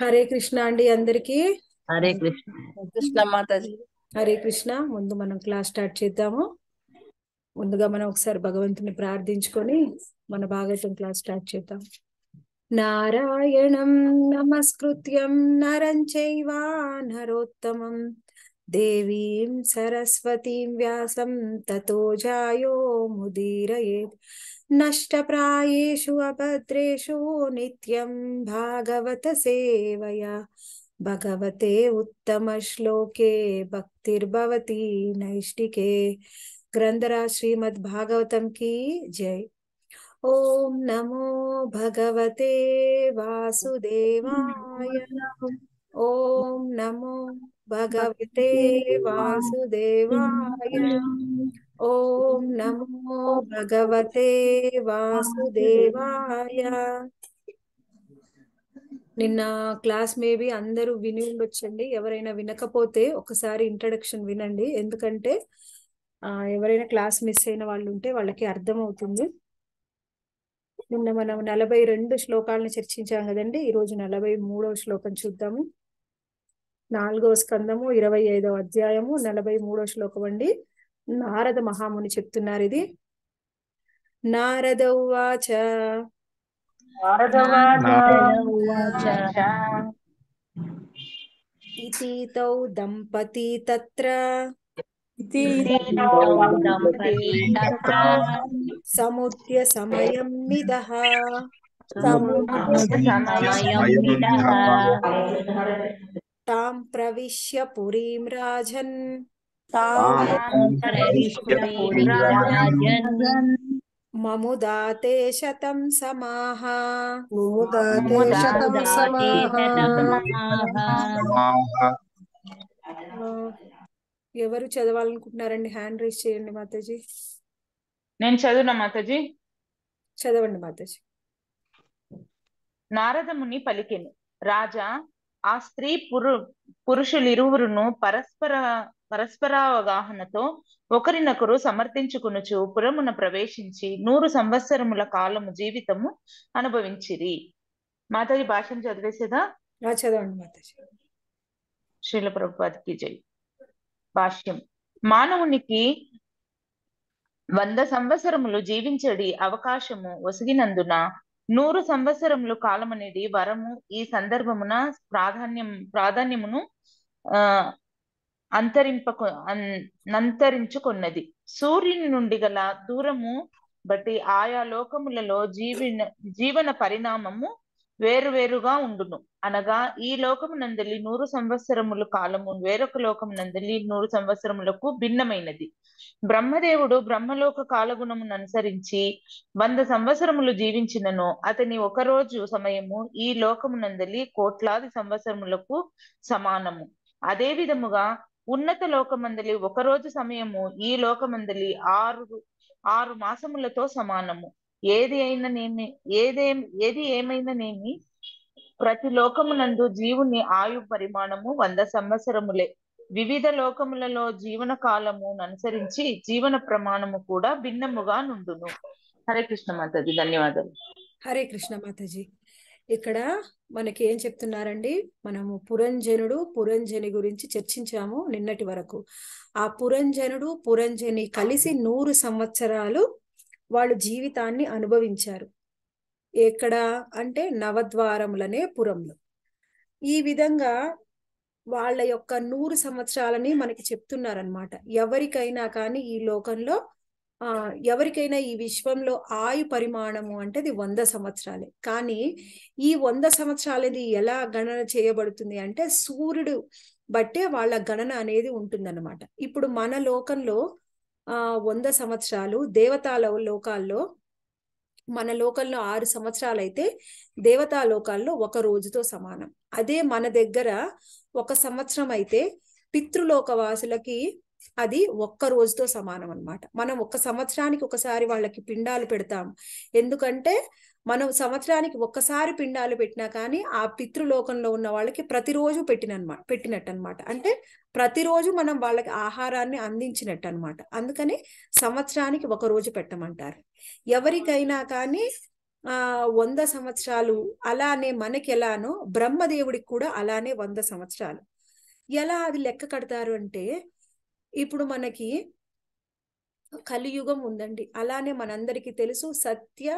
హరే కృష్ణ అండి అందరికి హరే కృష్ణ కృష్ణ హరే కృష్ణ ముందు మనం క్లాస్ స్టార్ట్ చేద్దాము ముందుగా మనం ఒకసారి భగవంతుని ప్రార్థించుకొని మన భాగవతం క్లాస్ స్టార్ట్ చేద్దాం నారాయణం నమస్కృత్యం నరం నరోత్తమం దేవీం సరస్వతీం వ్యాసం తతో జాయో ముదీరయేత్ नष्टप्रायेषु अभद्रेषु नित्यं सेवया भगवते उत्तमश्लोके भक्तिर्भवती नैष्टिके ग्रन्थराज श्रीमद्भागवतं की जय ॐ नमो भगवते वासुदेवाय ॐ नमो भगवते वासुदेवाय ఓం నమో భగవతే వాసుదేవాయ నిన్న క్లాస్ మేబీ అందరూ విని ఉండొచ్చండి ఎవరైనా వినకపోతే ఒకసారి ఇంట్రడక్షన్ వినండి ఎందుకంటే ఎవరైనా క్లాస్ మిస్ అయిన వాళ్ళు ఉంటే వాళ్ళకి అర్థమవుతుంది నిన్న మనం నలభై రెండు శ్లోకాలను చర్చించాం కదండి ఈరోజు నలభై మూడవ శ్లోకం చూద్దాము నాలుగవ స్కందము ఇరవై ఐదవ అధ్యాయము నలభై మూడవ శ్లోకం అండి నారద మహాముని చెప్తున్నారు ఇది నారద ఉవాచ इति तौ दम्पती तत्र समुद्य समयं निदः तां प्रविश्य पुरीं राजन् మము దాతే శతం సమాహ ఎవరు చదవాలనుకుంటున్నారండి హ్యాండ్ రైస్ చేయండి మాతాజీ నేను చదువునా మాతాజీ చదవండి మాతాజీ నారదముని పలికెను రాజా ఆ స్త్రీ పురు పురుషులు ఇరువురును పరస్పర పరస్పరావగాహనతో ఒకరినొకరు సమర్థించుకునుచు పురమున ప్రవేశించి నూరు సంవత్సరముల కాలము జీవితము అనుభవించిరి మాతాజీ భాషను చదివేసేదా చదవండి శ్రీల ప్రభుపాదికి జై భాష్యం మానవునికి వంద సంవత్సరములు జీవించడి అవకాశము ఒసిగినందున నూరు సంవత్సరములు కాలమనేది వరము ఈ సందర్భమున ప్రాధాన్యం ప్రాధాన్యమును అంతరింపకు నంతరించుకున్నది సూర్యుని నుండి గల దూరము బట్టి ఆయా లోకములలో జీవిన జీవన పరిణామము వేరువేరుగా ఉండును అనగా ఈ లోకము నందలి నూరు సంవత్సరముల కాలము వేరొక లోకము నందలి నూరు సంవత్సరములకు భిన్నమైనది బ్రహ్మదేవుడు బ్రహ్మలోక కాలగుణమును అనుసరించి వంద సంవత్సరములు జీవించినను అతని ఒక రోజు సమయము ఈ లోకము నందలి కోట్లాది సంవత్సరములకు సమానము అదే విధముగా ఉన్నత లోకమందలి ఒకరోజు సమయము ఈ లోకమందలి ఆరు ఆరు మాసములతో సమానము ఏది అయిననేమి ఏదే ఏది ఏమైననేమి ప్రతి లోకమునందు జీవుని ఆయు పరిమాణము వంద సంవత్సరములే వివిధ లోకములలో జీవన కాలము అనుసరించి జీవన ప్రమాణము కూడా భిన్నముగా నుండును హరే కృష్ణ మాతాజీ ధన్యవాదాలు హరే కృష్ణ మాతాజీ ఇక్కడ మనకి ఏం చెప్తున్నారండి మనము పురంజనుడు పురంజని గురించి చర్చించాము నిన్నటి వరకు ఆ పురంజనుడు పురంజని కలిసి నూరు సంవత్సరాలు వాళ్ళు జీవితాన్ని అనుభవించారు ఎక్కడ అంటే నవద్వారములనే పురంలో ఈ విధంగా వాళ్ళ యొక్క నూరు సంవత్సరాలని మనకి చెప్తున్నారనమాట ఎవరికైనా కానీ ఈ లోకంలో ఎవరికైనా ఈ విశ్వంలో ఆయు పరిమాణము అంటే అది వంద సంవత్సరాలే కానీ ఈ వంద సంవత్సరాలది ఎలా గణన చేయబడుతుంది అంటే సూర్యుడు బట్టే వాళ్ళ గణన అనేది ఉంటుందన్నమాట ఇప్పుడు మన లోకంలో ఆ వంద సంవత్సరాలు దేవతాల లోకాల్లో మన లోకంలో ఆరు సంవత్సరాలు అయితే దేవతా లోకాల్లో ఒక రోజుతో సమానం అదే మన దగ్గర ఒక సంవత్సరం అయితే పితృలోక వాసులకి అది ఒక్క రోజుతో సమానం అనమాట మనం ఒక సంవత్సరానికి ఒకసారి వాళ్ళకి పిండాలు పెడతాం ఎందుకంటే మనం సంవత్సరానికి ఒక్కసారి పిండాలు పెట్టినా కానీ ఆ పితృలోకంలో ఉన్న వాళ్ళకి ప్రతిరోజు పెట్టినమాట పెట్టినట్టు అనమాట అంటే ప్రతిరోజు మనం వాళ్ళకి ఆహారాన్ని అందించినట్టు అనమాట అందుకని సంవత్సరానికి ఒక రోజు పెట్టమంటారు ఎవరికైనా కానీ ఆ వంద సంవత్సరాలు అలానే మనకి ఎలానో బ్రహ్మదేవుడికి కూడా అలానే వంద సంవత్సరాలు ఎలా అది లెక్క కడతారు అంటే ఇప్పుడు మనకి కలియుగం ఉందండి అలానే మనందరికీ తెలుసు సత్య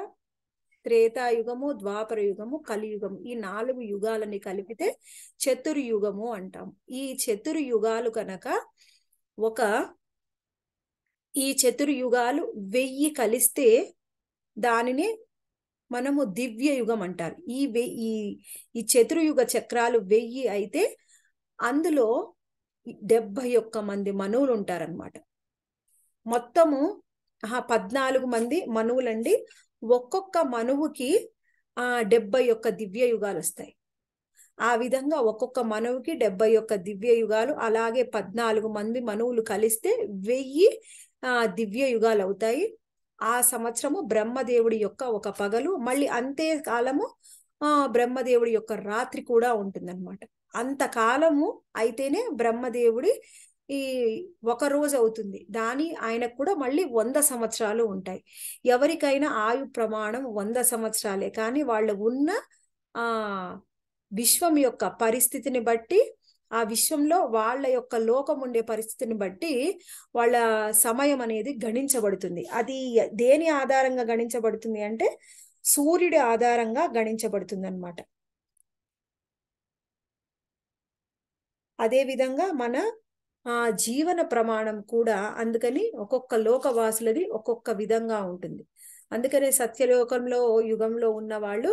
త్రేతాయుగము ద్వాపర యుగము కలియుగము ఈ నాలుగు యుగాలని కలిపితే చతుర్యుగము అంటాం ఈ చతుర్యుగాలు కనుక ఒక ఈ చతుర్యుగాలు వెయ్యి కలిస్తే దానిని మనము దివ్య యుగం అంటారు ఈ ఈ ఈ చతుర్యుగ చక్రాలు వెయ్యి అయితే అందులో డెబ్బై ఒక్క మంది మనువులు ఉంటారనమాట మొత్తము పద్నాలుగు మంది మనువులండి ఒక్కొక్క మనువుకి ఆ డెబ్బై ఒక్క దివ్య యుగాలు వస్తాయి ఆ విధంగా ఒక్కొక్క మనువుకి డెబ్బై ఒక్క దివ్య యుగాలు అలాగే పద్నాలుగు మంది మనువులు కలిస్తే వెయ్యి దివ్య యుగాలు అవుతాయి ఆ సంవత్సరము బ్రహ్మదేవుడి యొక్క ఒక పగలు మళ్ళీ అంతే కాలము బ్రహ్మదేవుడి యొక్క రాత్రి కూడా ఉంటుందన్నమాట అంతకాలము అయితేనే బ్రహ్మదేవుడి ఈ ఒక రోజు అవుతుంది దాని ఆయనకు కూడా మళ్ళీ వంద సంవత్సరాలు ఉంటాయి ఎవరికైనా ఆయు ప్రమాణం వంద సంవత్సరాలే కానీ వాళ్ళు ఉన్న ఆ విశ్వం యొక్క పరిస్థితిని బట్టి ఆ విశ్వంలో వాళ్ళ యొక్క లోకం ఉండే పరిస్థితిని బట్టి వాళ్ళ సమయం అనేది గణించబడుతుంది అది దేని ఆధారంగా గణించబడుతుంది అంటే సూర్యుడి ఆధారంగా గణించబడుతుంది అనమాట అదేవిధంగా మన ఆ జీవన ప్రమాణం కూడా అందుకని ఒక్కొక్క లోకవాసులది ఒక్కొక్క విధంగా ఉంటుంది అందుకనే సత్యలోకంలో యుగంలో ఉన్న వాళ్ళు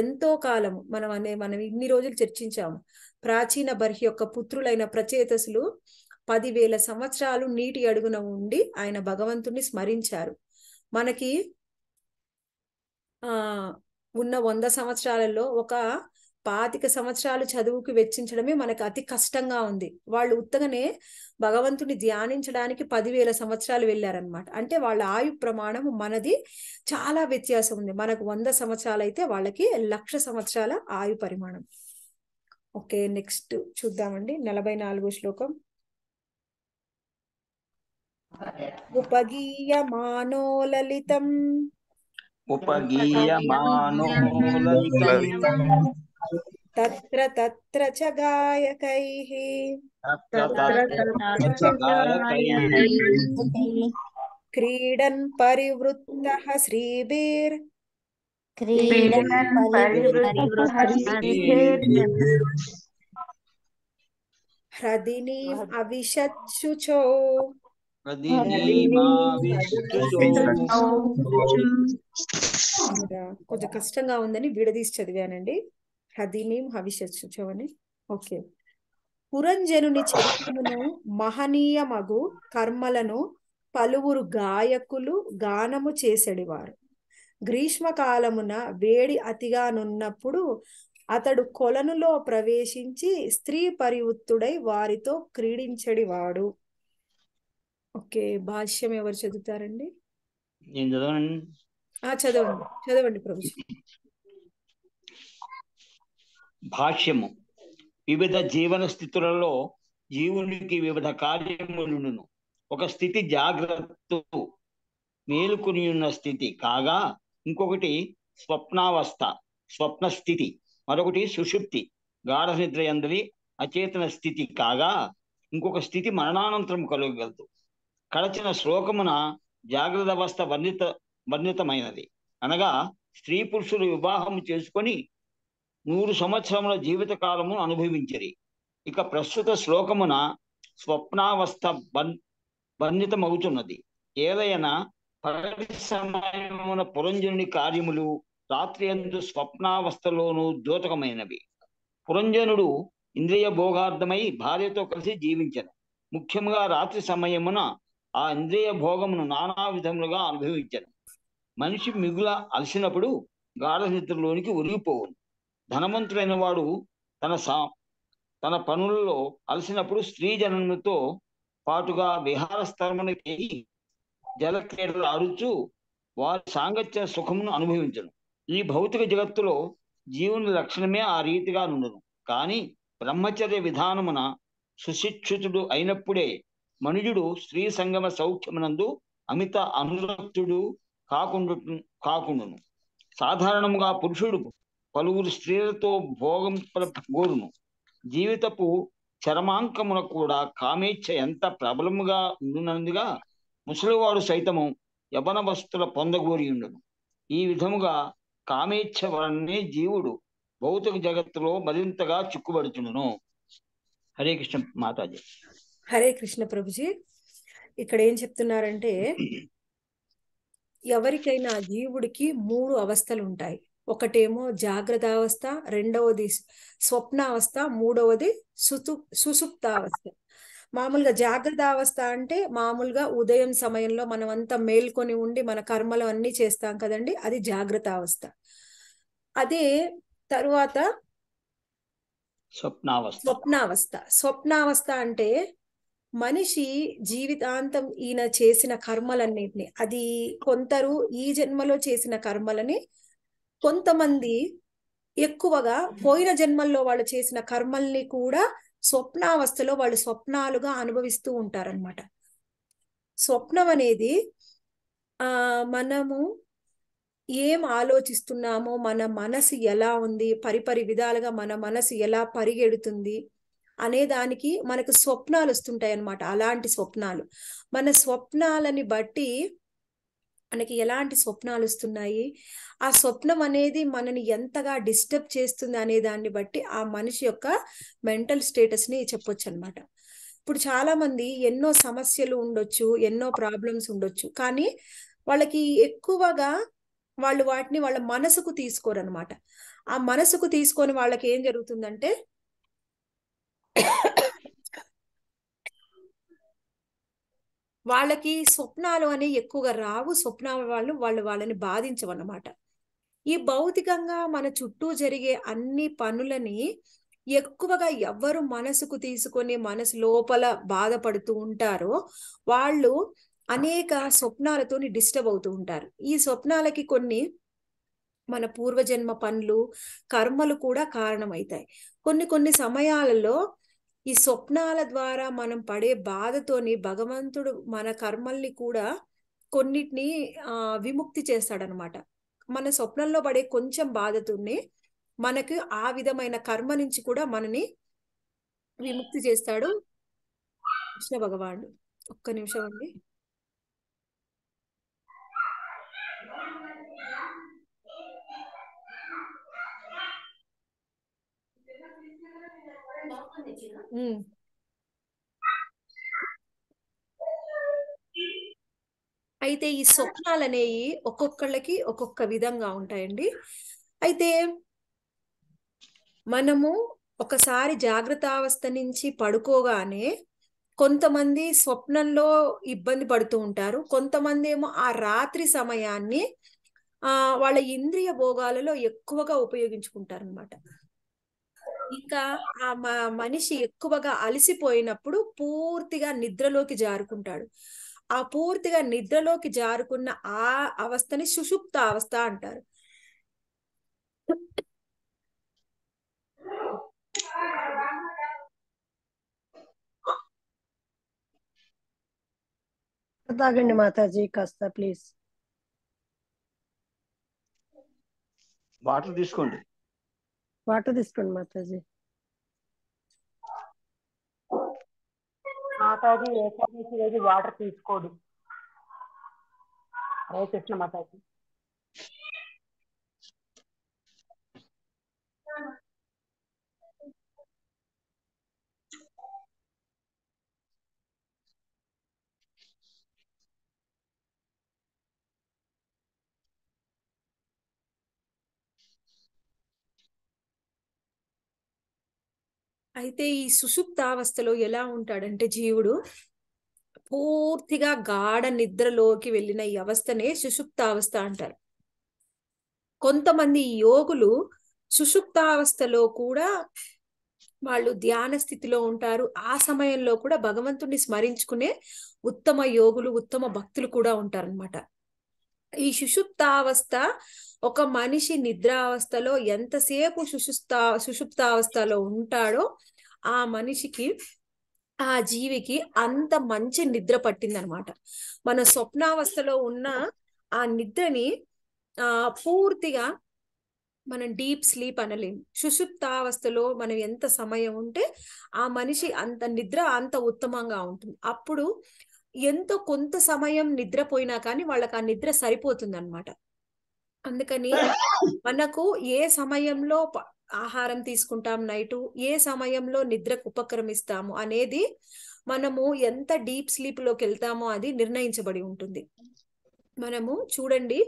ఎంతో కాలము మనం అనే మనం ఇన్ని రోజులు చర్చించాము ప్రాచీన బర్హి యొక్క పుత్రులైన ప్రచేతసులు పదివేల సంవత్సరాలు నీటి అడుగున ఉండి ఆయన భగవంతుణ్ణి స్మరించారు మనకి ఆ ఉన్న వంద సంవత్సరాలలో ఒక పాతిక సంవత్సరాలు చదువుకి వెచ్చించడమే మనకు అతి కష్టంగా ఉంది వాళ్ళు ఉత్తగానే భగవంతుని ధ్యానించడానికి పదివేల సంవత్సరాలు వెళ్ళారనమాట అంటే వాళ్ళ ఆయు ప్రమాణం మనది చాలా వ్యత్యాసం ఉంది మనకు వంద సంవత్సరాలు అయితే వాళ్ళకి లక్ష సంవత్సరాల ఆయు పరిమాణం ఓకే నెక్స్ట్ చూద్దామండి నలభై నాలుగు శ్లోకం ఉపగీయమానో లలితం ఉపగీయమానో తత్ర తత్ర చ గాయకైః క్రీడన్ పరివృత్తః శ్రీభిర్ క్రీడన్ హ్రదినీం కొంచెం కష్టంగా ఉందని విడదీసి చదివానండి హదిమీం హవిష్యచ్చు చవని ఓకే పురంజనుని చరిత్రను మగు కర్మలను పలువురు గాయకులు గానము చేసేడివారు గ్రీష్మకాలమున వేడి అతిగానున్నప్పుడు అతడు కొలనులో ప్రవేశించి స్త్రీ పరివృత్తుడై వారితో క్రీడించడివాడు ఓకే భాష్యం ఎవరు చదువుతారండి చదవండి చదవండి ప్రభు భాష్యము వివిధ జీవన స్థితులలో జీవునికి వివిధ కార్యములును ఒక స్థితి జాగ్రత్త మేలుకుని ఉన్న స్థితి కాగా ఇంకొకటి స్వప్నావస్థ స్వప్న స్థితి మరొకటి సుషుప్తి గాఢ నిద్ర ఎందరి అచేతన స్థితి కాగా ఇంకొక స్థితి మరణానంతరం కలుగలదు కడచిన శ్లోకమున జాగ్రత్త అవస్థ వర్ణిత వర్ణితమైనది అనగా స్త్రీ పురుషులు వివాహం చేసుకొని నూరు సంవత్సరముల జీవిత కాలమును అనుభవించరి ఇక ప్రస్తుత శ్లోకమున స్వప్నావస్థ బన్ ఏదైనా పగటి సమయమున పురంజనుని కార్యములు రాత్రి ఎందు స్వప్నావస్థలోనూ ద్యోతకమైనవి పురంజనుడు ఇంద్రియ భోగార్థమై భార్యతో కలిసి జీవించను ముఖ్యంగా రాత్రి సమయమున ఆ ఇంద్రియ భోగమును నానా విధములుగా అనుభవించను మనిషి మిగుల అలసినప్పుడు గాఢ నిద్రలోనికి ఉరిగిపోవును ధనవంతుడైన వాడు తన సా తన పనులలో అలసినప్పుడు స్త్రీ జనముతో పాటుగా విహార స్థలమునకి జలక్రీడలు ఆడుచు వారి సాంగత్య సుఖమును అనుభవించను ఈ భౌతిక జగత్తులో జీవుని లక్షణమే ఆ రీతిగా నుండును కానీ బ్రహ్మచర్య విధానమున సుశిక్షితుడు అయినప్పుడే మనుజుడు స్త్రీ సంగమ సౌఖ్యమునందు అమిత అనురక్తుడు కాకుండా కాకుండును సాధారణముగా పురుషుడు పలువురు స్త్రీలతో భోగం గోరును జీవితపు చరమాంకమున కూడా కామేచ్ఛ ఎంత ప్రబలముగా ఉండునందుగా ముసలివాడు సైతము యవన వస్తుల పొందగోరి ఉండను ఈ విధముగా కామేచ్ఛ వలనే జీవుడు భౌతిక జగత్తులో మరింతగా చిక్కుబడుచుండును హరే కృష్ణ మాతాజీ హరే కృష్ణ ప్రభుజీ ఇక్కడ ఏం చెప్తున్నారంటే ఎవరికైనా జీవుడికి మూడు అవస్థలు ఉంటాయి ఒకటేమో జాగ్రత్త అవస్థ రెండవది స్వప్నావస్థ మూడవది సుతు సుసుప్తావస్థ మామూలుగా జాగ్రత్త అవస్థ అంటే మామూలుగా ఉదయం సమయంలో మనం అంతా మేల్కొని ఉండి మన కర్మలు అన్ని చేస్తాం కదండి అది జాగ్రత్త అవస్థ అదే తరువాత స్వప్నావస్థ స్వప్నావస్థ స్వప్నావస్థ అంటే మనిషి జీవితాంతం ఈయన చేసిన కర్మలన్నింటినీ అది కొందరు ఈ జన్మలో చేసిన కర్మలని కొంతమంది ఎక్కువగా పోయిన జన్మల్లో వాళ్ళు చేసిన కర్మల్ని కూడా స్వప్నావస్థలో వాళ్ళు స్వప్నాలుగా అనుభవిస్తూ ఉంటారనమాట స్వప్నం అనేది ఆ మనము ఏం ఆలోచిస్తున్నామో మన మనసు ఎలా ఉంది పరిపరి విధాలుగా మన మనసు ఎలా పరిగెడుతుంది అనే దానికి మనకు స్వప్నాలు వస్తుంటాయి అనమాట అలాంటి స్వప్నాలు మన స్వప్నాలని బట్టి మనకి ఎలాంటి స్వప్నాలు వస్తున్నాయి ఆ స్వప్నం అనేది మనని ఎంతగా డిస్టర్బ్ చేస్తుంది అనే దాన్ని బట్టి ఆ మనిషి యొక్క మెంటల్ స్టేటస్ని చెప్పొచ్చు అనమాట ఇప్పుడు చాలా మంది ఎన్నో సమస్యలు ఉండొచ్చు ఎన్నో ప్రాబ్లమ్స్ ఉండొచ్చు కానీ వాళ్ళకి ఎక్కువగా వాళ్ళు వాటిని వాళ్ళ మనసుకు తీసుకోరు అనమాట ఆ మనసుకు తీసుకొని వాళ్ళకి ఏం జరుగుతుందంటే వాళ్ళకి స్వప్నాలు అనేవి ఎక్కువగా రావు స్వప్నాల వాళ్ళు వాళ్ళు వాళ్ళని బాధించవన్నమాట ఈ భౌతికంగా మన చుట్టూ జరిగే అన్ని పనులని ఎక్కువగా ఎవ్వరు మనసుకు తీసుకొని మనసు లోపల బాధపడుతూ ఉంటారో వాళ్ళు అనేక స్వప్నాలతో డిస్టర్బ్ అవుతూ ఉంటారు ఈ స్వప్నాలకి కొన్ని మన పూర్వజన్మ పనులు కర్మలు కూడా కారణమవుతాయి కొన్ని కొన్ని సమయాలలో ఈ స్వప్నాల ద్వారా మనం పడే బాధతోని భగవంతుడు మన కర్మల్ని కూడా కొన్నిటిని విముక్తి చేస్తాడనమాట మన స్వప్నంలో పడే కొంచెం బాధతోని మనకు ఆ విధమైన కర్మ నుంచి కూడా మనని విముక్తి చేస్తాడు కృష్ణ భగవానుడు ఒక్క నిమిషం అండి అయితే ఈ స్వప్నాలు అనేవి ఒక్కొక్కళ్ళకి ఒక్కొక్క విధంగా ఉంటాయండి అయితే మనము ఒకసారి జాగ్రత్త అవస్థ నుంచి పడుకోగానే కొంతమంది స్వప్నంలో ఇబ్బంది పడుతూ ఉంటారు కొంతమంది ఏమో ఆ రాత్రి సమయాన్ని ఆ వాళ్ళ ఇంద్రియ భోగాలలో ఎక్కువగా ఉపయోగించుకుంటారు అనమాట ఇంకా ఆ మనిషి ఎక్కువగా అలసిపోయినప్పుడు పూర్తిగా నిద్రలోకి జారుకుంటాడు ఆ పూర్తిగా నిద్రలోకి జారుకున్న ఆ అవస్థని సుషుప్త అవస్థ అంటారు తాగండి మాతాజీ కాస్త ప్లీజ్ వాటర్ తీసుకోండి వాటర్ తీసుకోండి మాతాజీ మాతాజీ ఏకాదశి రోజు వాటర్ తీసుకోడు రేపు కృష్ణ మాతాజీ అయితే ఈ సుషుప్తావస్థలో ఎలా ఉంటాడంటే జీవుడు పూర్తిగా గాఢ నిద్రలోకి వెళ్ళిన ఈ అవస్థనే సుషుప్తావస్థ అంటారు కొంతమంది యోగులు సుషుప్తావస్థలో కూడా వాళ్ళు ధ్యాన స్థితిలో ఉంటారు ఆ సమయంలో కూడా భగవంతుడిని స్మరించుకునే ఉత్తమ యోగులు ఉత్తమ భక్తులు కూడా ఉంటారనమాట ఈ సుషుప్తావస్థ ఒక మనిషి నిద్రావస్థలో ఎంతసేపు సుషుప్తా సుషుప్తావస్థలో ఉంటాడో ఆ మనిషికి ఆ జీవికి అంత మంచి నిద్ర పట్టిందనమాట మన స్వప్నావస్థలో ఉన్న ఆ నిద్రని ఆ పూర్తిగా మనం డీప్ స్లీప్ అనలేము సుషుప్తావస్థలో మనం ఎంత సమయం ఉంటే ఆ మనిషి అంత నిద్ర అంత ఉత్తమంగా ఉంటుంది అప్పుడు ఎంతో కొంత సమయం నిద్రపోయినా కానీ వాళ్ళకి ఆ నిద్ర సరిపోతుంది అనమాట అందుకని మనకు ఏ సమయంలో ఆహారం తీసుకుంటాం నైటు ఏ సమయంలో నిద్రకు ఉపక్రమిస్తాము అనేది మనము ఎంత డీప్ స్లీప్ లోకి వెళ్తామో అది నిర్ణయించబడి ఉంటుంది మనము చూడండి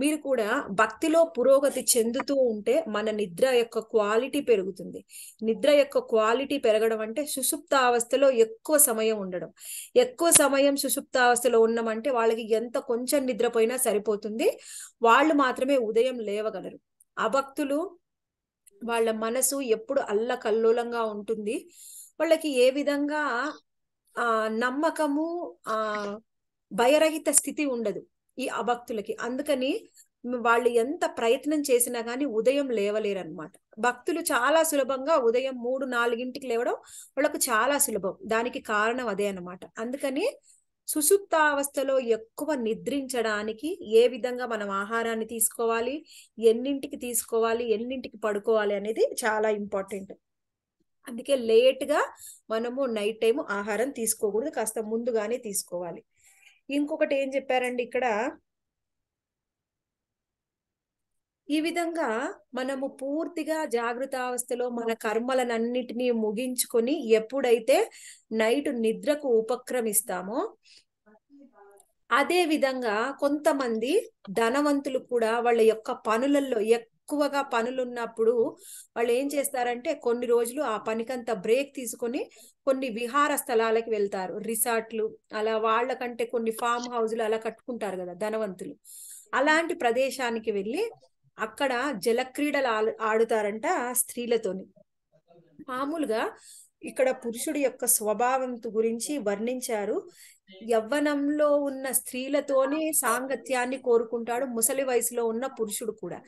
మీరు కూడా భక్తిలో పురోగతి చెందుతూ ఉంటే మన నిద్ర యొక్క క్వాలిటీ పెరుగుతుంది నిద్ర యొక్క క్వాలిటీ పెరగడం అంటే అవస్థలో ఎక్కువ సమయం ఉండడం ఎక్కువ సమయం అవస్థలో ఉన్నామంటే వాళ్ళకి ఎంత కొంచెం నిద్రపోయినా సరిపోతుంది వాళ్ళు మాత్రమే ఉదయం లేవగలరు ఆ భక్తులు వాళ్ళ మనసు ఎప్పుడు అల్ల కల్లోలంగా ఉంటుంది వాళ్ళకి ఏ విధంగా ఆ నమ్మకము ఆ భయరహిత స్థితి ఉండదు ఈ అభక్తులకి అందుకని వాళ్ళు ఎంత ప్రయత్నం చేసినా కానీ ఉదయం లేవలేరు అనమాట భక్తులు చాలా సులభంగా ఉదయం మూడు నాలుగింటికి లేవడం వాళ్ళకు చాలా సులభం దానికి కారణం అదే అనమాట అందుకని అవస్థలో ఎక్కువ నిద్రించడానికి ఏ విధంగా మనం ఆహారాన్ని తీసుకోవాలి ఎన్నింటికి తీసుకోవాలి ఎన్నింటికి పడుకోవాలి అనేది చాలా ఇంపార్టెంట్ అందుకే లేట్గా మనము నైట్ టైం ఆహారం తీసుకోకూడదు కాస్త ముందుగానే తీసుకోవాలి ఇంకొకటి ఏం చెప్పారండి ఇక్కడ ఈ విధంగా మనము పూర్తిగా జాగృత అవస్థలో మన కర్మలనన్నిటినీ ముగించుకొని ఎప్పుడైతే నైట్ నిద్రకు ఉపక్రమిస్తామో అదే విధంగా కొంతమంది ధనవంతులు కూడా వాళ్ళ యొక్క పనులలో ఎక్కువగా పనులున్నప్పుడు వాళ్ళు ఏం చేస్తారంటే కొన్ని రోజులు ఆ పనికంత బ్రేక్ తీసుకొని కొన్ని విహార స్థలాలకు వెళ్తారు రిసార్ట్లు అలా వాళ్ళకంటే కొన్ని ఫామ్ హౌజ్లు అలా కట్టుకుంటారు కదా ధనవంతులు అలాంటి ప్రదేశానికి వెళ్ళి అక్కడ జలక్రీడలు ఆడుతారంట స్త్రీలతోని మామూలుగా ఇక్కడ పురుషుడి యొక్క స్వభావం గురించి వర్ణించారు యవ్వనంలో ఉన్న స్త్రీలతోనే సాంగత్యాన్ని కోరుకుంటాడు ముసలి వయసులో ఉన్న పురుషుడు కూడా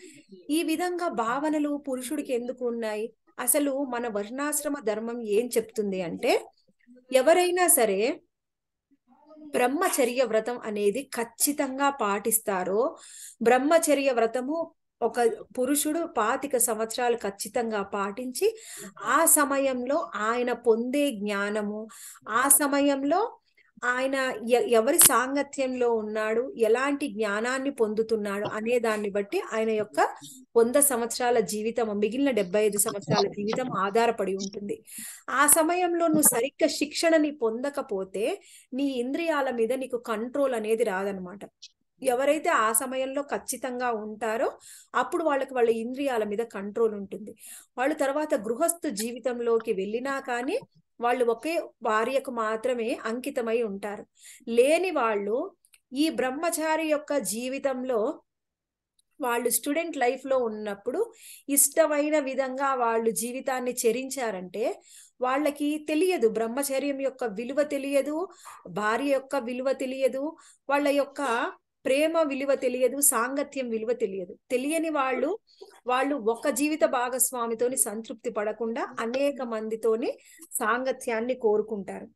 ఈ విధంగా భావనలు పురుషుడికి ఎందుకు ఉన్నాయి అసలు మన వర్ణాశ్రమ ధర్మం ఏం చెప్తుంది అంటే ఎవరైనా సరే బ్రహ్మచర్య వ్రతం అనేది ఖచ్చితంగా పాటిస్తారో బ్రహ్మచర్య వ్రతము ఒక పురుషుడు పాతిక సంవత్సరాలు ఖచ్చితంగా పాటించి ఆ సమయంలో ఆయన పొందే జ్ఞానము ఆ సమయంలో ఆయన ఎవరి సాంగత్యంలో ఉన్నాడు ఎలాంటి జ్ఞానాన్ని పొందుతున్నాడు అనే దాన్ని బట్టి ఆయన యొక్క వంద సంవత్సరాల జీవితం మిగిలిన డెబ్బై ఐదు సంవత్సరాల జీవితం ఆధారపడి ఉంటుంది ఆ సమయంలో నువ్వు సరిగ్గా శిక్షణని పొందకపోతే నీ ఇంద్రియాల మీద నీకు కంట్రోల్ అనేది రాదనమాట ఎవరైతే ఆ సమయంలో ఖచ్చితంగా ఉంటారో అప్పుడు వాళ్ళకి వాళ్ళ ఇంద్రియాల మీద కంట్రోల్ ఉంటుంది వాళ్ళు తర్వాత గృహస్థు జీవితంలోకి వెళ్ళినా కానీ వాళ్ళు ఒకే భార్యకు మాత్రమే అంకితమై ఉంటారు లేని వాళ్ళు ఈ బ్రహ్మచారి యొక్క జీవితంలో వాళ్ళు స్టూడెంట్ లైఫ్లో ఉన్నప్పుడు ఇష్టమైన విధంగా వాళ్ళు జీవితాన్ని చరించారంటే వాళ్ళకి తెలియదు బ్రహ్మచర్యం యొక్క విలువ తెలియదు భార్య యొక్క విలువ తెలియదు వాళ్ళ యొక్క ప్రేమ విలువ తెలియదు సాంగత్యం విలువ తెలియదు తెలియని వాళ్ళు వాళ్ళు ఒక జీవిత భాగస్వామితోని సంతృప్తి పడకుండా అనేక మందితోని సాంగత్యాన్ని కోరుకుంటారు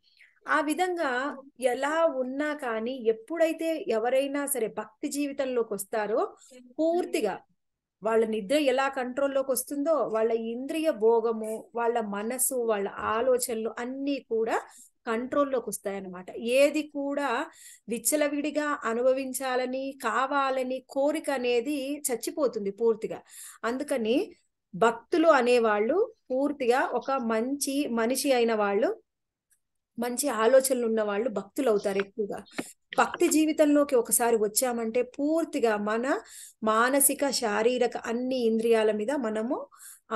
ఆ విధంగా ఎలా ఉన్నా కానీ ఎప్పుడైతే ఎవరైనా సరే భక్తి జీవితంలోకి వస్తారో పూర్తిగా వాళ్ళ నిద్ర ఎలా కంట్రోల్లోకి వస్తుందో వాళ్ళ ఇంద్రియ భోగము వాళ్ళ మనసు వాళ్ళ ఆలోచనలు అన్నీ కూడా కంట్రోల్లోకి వస్తాయన్నమాట ఏది కూడా విచ్చలవిడిగా అనుభవించాలని కావాలని కోరిక అనేది చచ్చిపోతుంది పూర్తిగా అందుకని భక్తులు అనేవాళ్ళు పూర్తిగా ఒక మంచి మనిషి అయిన వాళ్ళు మంచి ఆలోచనలు ఉన్న వాళ్ళు భక్తులు అవుతారు ఎక్కువగా భక్తి జీవితంలోకి ఒకసారి వచ్చామంటే పూర్తిగా మన మానసిక శారీరక అన్ని ఇంద్రియాల మీద మనము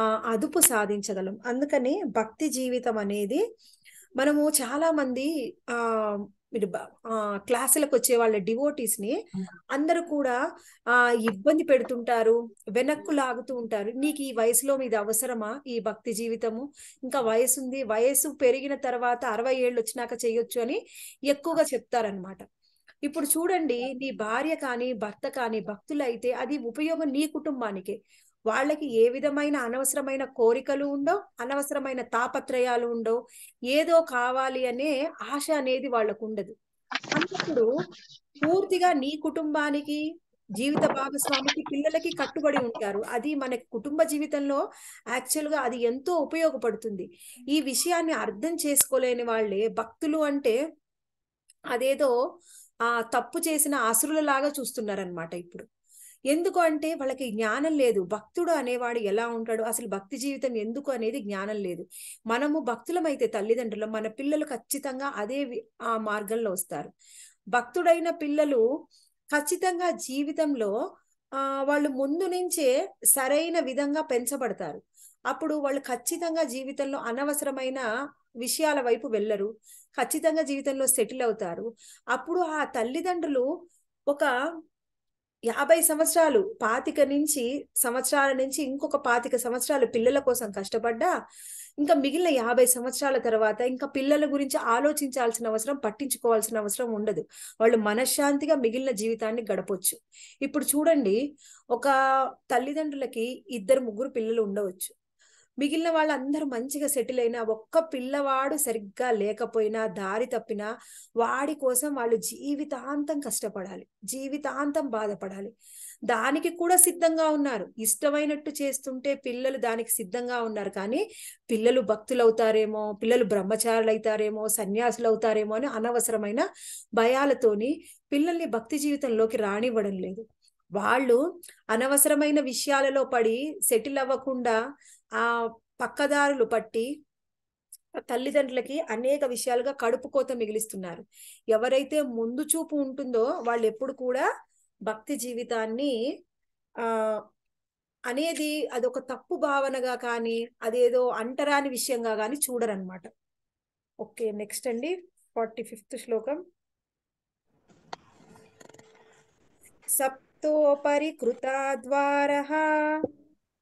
ఆ అదుపు సాధించగలం అందుకని భక్తి జీవితం అనేది మనము చాలా మంది ఆ మీరు క్లాసులకు వచ్చే వాళ్ళ డివోటీస్ ని అందరూ కూడా ఆ ఇబ్బంది పెడుతుంటారు వెనక్కు లాగుతూ ఉంటారు నీకు ఈ వయసులో మీద అవసరమా ఈ భక్తి జీవితము ఇంకా వయసు ఉంది వయసు పెరిగిన తర్వాత అరవై ఏళ్ళు వచ్చినాక చేయొచ్చు అని ఎక్కువగా చెప్తారనమాట ఇప్పుడు చూడండి నీ భార్య కానీ భర్త కానీ భక్తులు అయితే అది ఉపయోగం నీ కుటుంబానికే వాళ్ళకి ఏ విధమైన అనవసరమైన కోరికలు ఉండో అనవసరమైన తాపత్రయాలు ఉండో ఏదో కావాలి అనే ఆశ అనేది వాళ్ళకు ఉండదు అన్నప్పుడు పూర్తిగా నీ కుటుంబానికి జీవిత భాగస్వామికి పిల్లలకి కట్టుబడి ఉంటారు అది మన కుటుంబ జీవితంలో యాక్చువల్గా అది ఎంతో ఉపయోగపడుతుంది ఈ విషయాన్ని అర్థం చేసుకోలేని వాళ్ళే భక్తులు అంటే అదేదో ఆ తప్పు చేసిన అసురుల లాగా చూస్తున్నారనమాట ఇప్పుడు ఎందుకు అంటే వాళ్ళకి జ్ఞానం లేదు భక్తుడు అనేవాడు ఎలా ఉంటాడు అసలు భక్తి జీవితం ఎందుకు అనేది జ్ఞానం లేదు మనము భక్తులమైతే తల్లిదండ్రులు మన పిల్లలు ఖచ్చితంగా అదే ఆ మార్గంలో వస్తారు భక్తుడైన పిల్లలు ఖచ్చితంగా జీవితంలో వాళ్ళు ముందు నుంచే సరైన విధంగా పెంచబడతారు అప్పుడు వాళ్ళు ఖచ్చితంగా జీవితంలో అనవసరమైన విషయాల వైపు వెళ్ళరు ఖచ్చితంగా జీవితంలో సెటిల్ అవుతారు అప్పుడు ఆ తల్లిదండ్రులు ఒక యాభై సంవత్సరాలు పాతిక నుంచి సంవత్సరాల నుంచి ఇంకొక పాతిక సంవత్సరాలు పిల్లల కోసం కష్టపడ్డా ఇంకా మిగిలిన యాభై సంవత్సరాల తర్వాత ఇంకా పిల్లల గురించి ఆలోచించాల్సిన అవసరం పట్టించుకోవాల్సిన అవసరం ఉండదు వాళ్ళు మనశ్శాంతిగా మిగిలిన జీవితాన్ని గడపవచ్చు ఇప్పుడు చూడండి ఒక తల్లిదండ్రులకి ఇద్దరు ముగ్గురు పిల్లలు ఉండవచ్చు మిగిలిన వాళ్ళందరూ మంచిగా సెటిల్ అయినా ఒక్క పిల్లవాడు సరిగ్గా లేకపోయినా దారి తప్పినా వాడి కోసం వాళ్ళు జీవితాంతం కష్టపడాలి జీవితాంతం బాధపడాలి దానికి కూడా సిద్ధంగా ఉన్నారు ఇష్టమైనట్టు చేస్తుంటే పిల్లలు దానికి సిద్ధంగా ఉన్నారు కానీ పిల్లలు భక్తులు అవుతారేమో పిల్లలు బ్రహ్మచారులు అవుతారేమో సన్యాసులు అవుతారేమో అని అనవసరమైన భయాలతోని పిల్లల్ని భక్తి జీవితంలోకి రానివ్వడం లేదు వాళ్ళు అనవసరమైన విషయాలలో పడి సెటిల్ అవ్వకుండా ఆ పక్కదారులు పట్టి తల్లిదండ్రులకి అనేక విషయాలుగా కడుపు కోత మిగిలిస్తున్నారు ఎవరైతే ముందు చూపు ఉంటుందో వాళ్ళు ఎప్పుడు కూడా భక్తి జీవితాన్ని ఆ అనేది అదొక తప్పు భావనగా కానీ అదేదో అంటరాని విషయంగా కానీ చూడరనమాట ఓకే నెక్స్ట్ అండి ఫార్టీ ఫిఫ్త్ శ్లోకం సప్తోపరి ద్వారా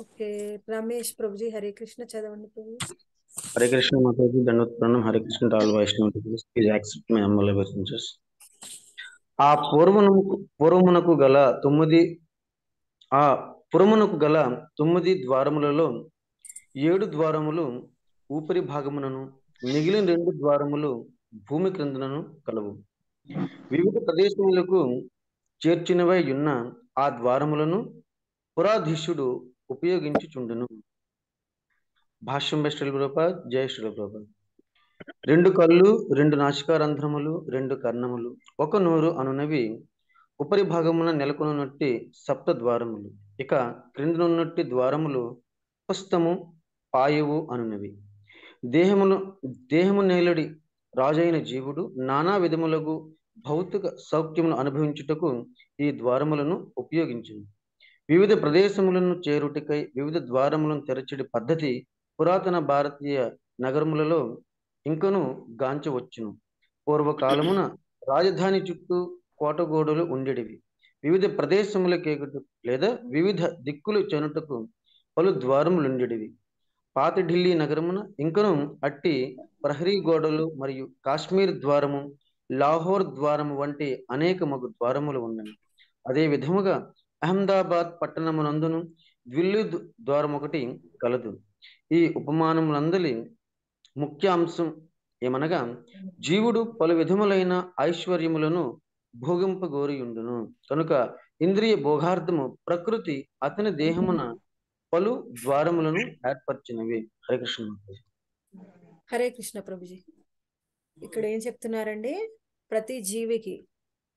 ఓకే రమేష్ ప్రభుజీ హరే కృష్ణ చదవండి ప్రభు హరే కృష్ణ మాతాజీ దండోత్ప్రణం Hare Krishna all Vaishnav accept my humble obeisances ఆ పూర్వము పూర్వమునకు గల తొమ్మిది ఆ పురమునకు గల తొమ్మిది ద్వారములలో ఏడు ద్వారములు ఊపిరి భాగమునను మిగిలిన రెండు ద్వారములు భూమి క్రిందనను కలవు వివిధ ప్రదేశములకు చేర్చినవై ఉన్న ఆ ద్వారములను పురాధీశుడు ఉపయోగించుచుండును భాష్యం శ్రీ శ్రీలప్రభాద్ జయ శ్రీలప్రభాద్ రెండు కళ్ళు రెండు రంధ్రములు రెండు కర్ణములు ఒక నోరు అనునవి ఉపరి భాగమున నెలకొనున్నట్టి సప్త ద్వారములు ఇక క్రిందనున్నట్టి ద్వారములు పుస్తము పాయువు అనునవి దేహమును దేహము నేలడి రాజైన జీవుడు నానా విధములకు భౌతిక సౌఖ్యమును అనుభవించుటకు ఈ ద్వారములను ఉపయోగించింది వివిధ ప్రదేశములను చేరుటికై వివిధ ద్వారములను తెరచడి పద్ధతి పురాతన భారతీయ నగరములలో ఇంకను గాంచవచ్చును పూర్వకాలమున రాజధాని చుట్టూ కోటగోడలు ఉండేటివి వివిధ ప్రదేశములకేగుట లేదా వివిధ దిక్కులు చెనుటకు పలు ద్వారములుండేటివి పాత ఢిల్లీ నగరమున ఇంకను అట్టి ప్రహరీ గోడలు మరియు కాశ్మీర్ ద్వారము లాహోర్ ద్వారము వంటి అనేక మగు ద్వారములు ఉన్నాయి అదే విధముగా అహ్మదాబాద్ పట్టణమునందును ద్విల్లు ద్వారం ఒకటి కలదు ఈ ఉపమానములందలి ముఖ్య అంశం ఏమనగా జీవుడు పలు విధములైన ఐశ్వర్యములను భోగింపగోరియుండును కనుక ఇంద్రియ భోగార్థము ప్రకృతి అతని దేహమున పలు ద్వారములను ఏర్పరిచినవి హరే కృష్ణ హరే కృష్ణ ప్రభుజీ ఇక్కడ ఏం చెప్తున్నారండి ప్రతి జీవికి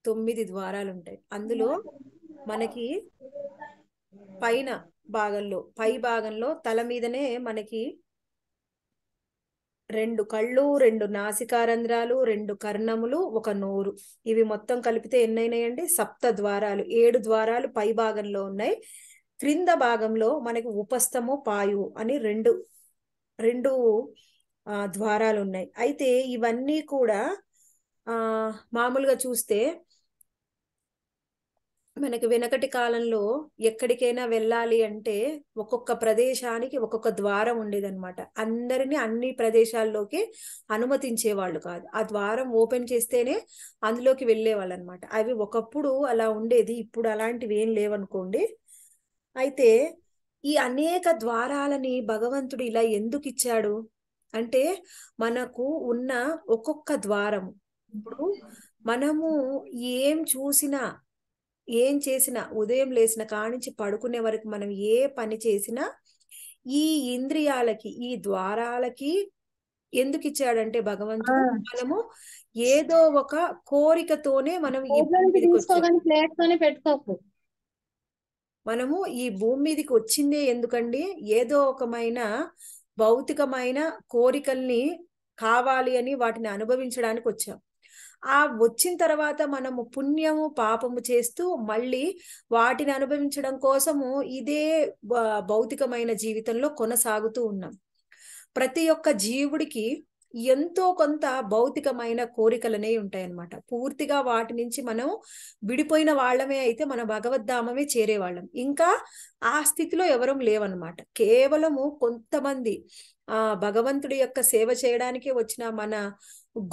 తొమ్మిది ద్వారాలు ఉంటాయి అందులో మనకి పైన భాగంలో పై భాగంలో తల మీదనే మనకి రెండు కళ్ళు రెండు నాసికారంధ్రాలు రెండు కర్ణములు ఒక నోరు ఇవి మొత్తం కలిపితే ఎన్నైనాయండి సప్త ద్వారాలు ఏడు ద్వారాలు పై భాగంలో ఉన్నాయి క్రింద భాగంలో మనకి ఉపస్థము పాయువు అని రెండు రెండు ద్వారాలు ఉన్నాయి అయితే ఇవన్నీ కూడా మామూలుగా చూస్తే మనకి వెనకటి కాలంలో ఎక్కడికైనా వెళ్ళాలి అంటే ఒక్కొక్క ప్రదేశానికి ఒక్కొక్క ద్వారం ఉండేదన్నమాట అందరిని అన్ని ప్రదేశాల్లోకి అనుమతించేవాళ్ళు కాదు ఆ ద్వారం ఓపెన్ చేస్తేనే అందులోకి వెళ్ళేవాళ్ళు అనమాట అవి ఒకప్పుడు అలా ఉండేది ఇప్పుడు అలాంటివి ఏం లేవనుకోండి అయితే ఈ అనేక ద్వారాలని భగవంతుడు ఇలా ఎందుకు ఇచ్చాడు అంటే మనకు ఉన్న ఒక్కొక్క ద్వారం ఇప్పుడు మనము ఏం చూసినా ఏం చేసినా ఉదయం లేచిన కానించి పడుకునే వరకు మనం ఏ పని చేసినా ఈ ఇంద్రియాలకి ఈ ద్వారాలకి ఎందుకు ఇచ్చాడంటే భగవంతుడు మనము ఏదో ఒక కోరికతోనే మనం మనము ఈ భూమి మీదకి వచ్చిందే ఎందుకండి ఏదో ఒకమైన భౌతికమైన కోరికల్ని కావాలి అని వాటిని అనుభవించడానికి వచ్చాం ఆ వచ్చిన తర్వాత మనము పుణ్యము పాపము చేస్తూ మళ్ళీ వాటిని అనుభవించడం కోసము ఇదే భౌతికమైన జీవితంలో కొనసాగుతూ ఉన్నాం ప్రతి ఒక్క జీవుడికి ఎంతో కొంత భౌతికమైన కోరికలనే ఉంటాయన్నమాట పూర్తిగా వాటి నుంచి మనం విడిపోయిన వాళ్ళమే అయితే మన భగవద్ధామమే చేరేవాళ్ళం ఇంకా ఆ స్థితిలో ఎవరూ లేవన్నమాట కేవలము కొంతమంది ఆ భగవంతుడి యొక్క సేవ చేయడానికే వచ్చిన మన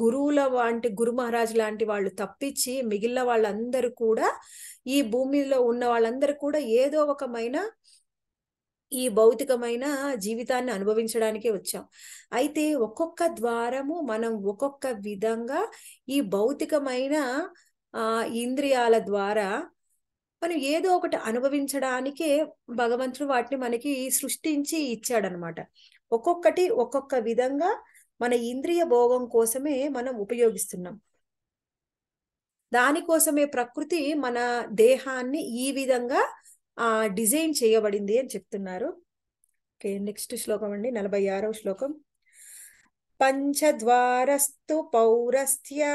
గురువుల వంటి గురు మహారాజు లాంటి వాళ్ళు తప్పించి మిగిలిన వాళ్ళందరూ కూడా ఈ భూమిలో ఉన్న వాళ్ళందరూ కూడా ఏదో ఒకమైన ఈ భౌతికమైన జీవితాన్ని అనుభవించడానికే వచ్చాం అయితే ఒక్కొక్క ద్వారము మనం ఒక్కొక్క విధంగా ఈ భౌతికమైన ఇంద్రియాల ద్వారా మనం ఏదో ఒకటి అనుభవించడానికే భగవంతుడు వాటిని మనకి సృష్టించి ఇచ్చాడనమాట ఒక్కొక్కటి ఒక్కొక్క విధంగా మన ఇంద్రియ భోగం కోసమే మనం ఉపయోగిస్తున్నాం దానికోసమే ప్రకృతి మన దేహాన్ని ఈ విధంగా డిజైన్ చేయబడింది అని చెప్తున్నారు ఓకే నెక్స్ట్ శ్లోకం అండి నలభై ఆరవ శ్లోకం పంచద్వారస్తు పౌరస్థ్యా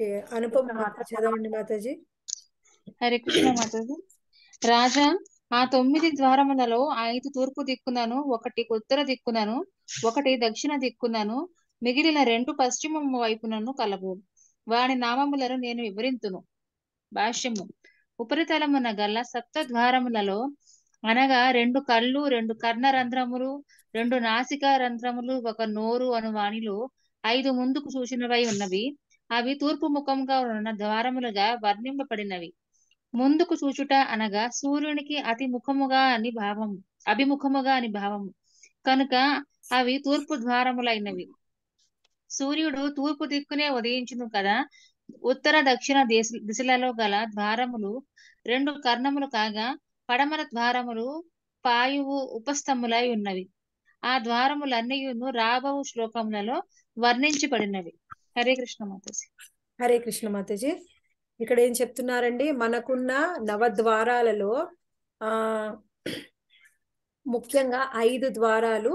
హరే కృష్ణ మాతాజీ రాజా ఆ తొమ్మిది ద్వారములలో ఐదు తూర్పు దిక్కునను ఒకటి ఉత్తర దిక్కునను ఒకటి దక్షిణ దిక్కునను మిగిలిన రెండు పశ్చిమ వైపునను కలవు వాని నామములను నేను వివరింతును భాష్యము ఉపరితలమున గల సప్త ద్వారములలో అనగా రెండు కళ్ళు రెండు కర్ణ రంధ్రములు రెండు నాసిక రంధ్రములు ఒక నోరు అను వాణిలో ఐదు ముందుకు సూచనవై ఉన్నవి అవి తూర్పు ముఖంగా ఉన్న ద్వారములుగా వర్ణింపబడినవి ముందుకు చూచుట అనగా సూర్యునికి అతి ముఖముగా అని భావము అభిముఖముగా అని భావము కనుక అవి తూర్పు ద్వారములైనవి సూర్యుడు తూర్పు దిక్కునే ఉదయించును కదా ఉత్తర దక్షిణ దేశ దిశలలో గల ద్వారములు రెండు కర్ణములు కాగా పడమర ద్వారములు పాయువు ఉపస్తములై ఉన్నవి ఆ ద్వారములన్నీయును రాబవు శ్లోకములలో వర్ణించబడినవి హరే కృష్ణ మాతాజీ హరే కృష్ణ మాతాజీ ఇక్కడ ఏం చెప్తున్నారండి మనకున్న నవద్వారాలలో ఆ ముఖ్యంగా ఐదు ద్వారాలు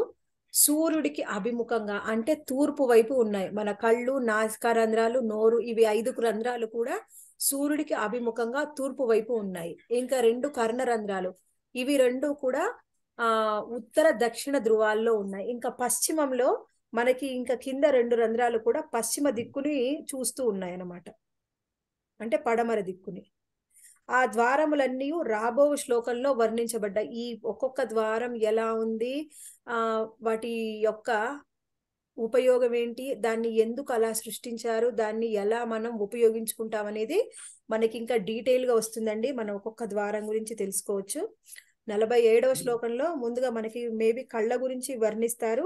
సూర్యుడికి అభిముఖంగా అంటే తూర్పు వైపు ఉన్నాయి మన కళ్ళు నాసికా రంధ్రాలు నోరు ఇవి ఐదు రంధ్రాలు కూడా సూర్యుడికి అభిముఖంగా తూర్పు వైపు ఉన్నాయి ఇంకా రెండు కర్ణ రంధ్రాలు ఇవి రెండు కూడా ఆ ఉత్తర దక్షిణ ధృవాల్లో ఉన్నాయి ఇంకా పశ్చిమంలో మనకి ఇంకా కింద రెండు రంధ్రాలు కూడా పశ్చిమ దిక్కుని చూస్తూ ఉన్నాయన్నమాట అంటే పడమర దిక్కుని ఆ ద్వారములన్నీ రాబో శ్లోకంలో వర్ణించబడ్డాయి ఈ ఒక్కొక్క ద్వారం ఎలా ఉంది ఆ వాటి యొక్క ఉపయోగం ఏంటి దాన్ని ఎందుకు అలా సృష్టించారు దాన్ని ఎలా మనం ఉపయోగించుకుంటాం అనేది మనకి ఇంకా డీటెయిల్గా వస్తుందండి మనం ఒక్కొక్క ద్వారం గురించి తెలుసుకోవచ్చు నలభై ఏడవ శ్లోకంలో ముందుగా మనకి మేబీ కళ్ళ గురించి వర్ణిస్తారు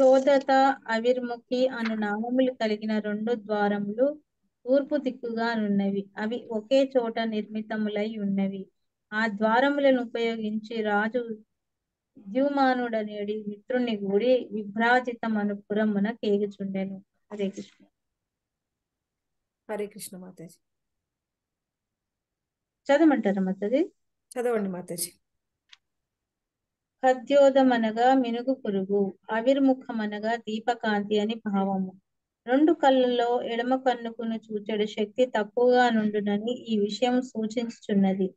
తోదత అవిర్ముఖి అను నామములు కలిగిన రెండు ద్వారములు తూర్పు దిక్కుగా ఉన్నవి అవి ఒకే చోట నిర్మితములై ఉన్నవి ఆ ద్వారములను ఉపయోగించి రాజు ద్యుమానుడనేడి మిత్రుణ్ణి కూడి విభ్రాజిత మనుపురమున కేగుచుండెను హరే కృష్ణ హరే కృష్ణ మాతాజీ చదవమంటారా మాతాజీ చదవండి మాతాజీ అనగా మినుగు పురుగు ఆవిర్ముఖమనగా దీపకాంతి అని భావము రెండు కళ్ళలో ఎడమ కన్నుకును చూచడు శక్తి తక్కువగా నుండునని ఈ విషయం సూచించుచున్నది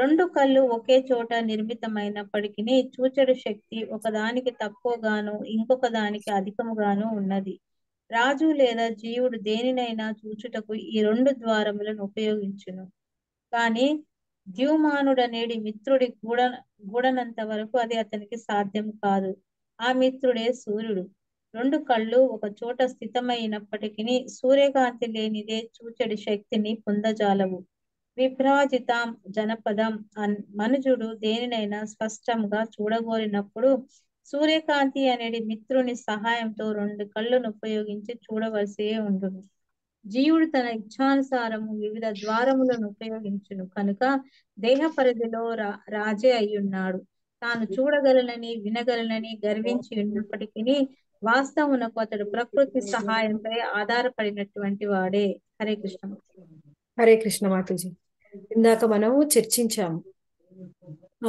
రెండు కళ్ళు ఒకే చోట నిర్మితమైనప్పటికీ చూచడు శక్తి ఒకదానికి తక్కువగాను ఇంకొక దానికి అధికముగాను ఉన్నది రాజు లేదా జీవుడు దేనినైనా చూచుటకు ఈ రెండు ద్వారములను ఉపయోగించును కానీ ద్యుమానుడనేడి మిత్రుడి గూడ గూడనంత వరకు అది అతనికి సాధ్యం కాదు ఆ మిత్రుడే సూర్యుడు రెండు కళ్ళు ఒక చోట స్థితమైనప్పటికీ సూర్యకాంతి లేనిదే చూచడి శక్తిని పొందజాలవు విభ్రాజితాం జనపదం మనుజుడు దేనినైనా స్పష్టంగా చూడగోరినప్పుడు సూర్యకాంతి అనేది మిత్రుని సహాయంతో రెండు కళ్ళను ఉపయోగించి చూడవలసి ఉంటుంది జీవుడు తన ఇచ్ఛానుసారము వివిధ ద్వారములను ఉపయోగించును కనుక దేహ పరిధిలో రా రాజే అయ్యున్నాడు తాను చూడగలనని వినగలనని గర్వించి ఉన్నప్పటికీ వాస్తవమునకు అతడు ప్రకృతి సహాయంపై ఆధారపడినటువంటి వాడే హరే కృష్ణ హరే కృష్ణ మాతృజీ ఇందాక మనము చర్చించాము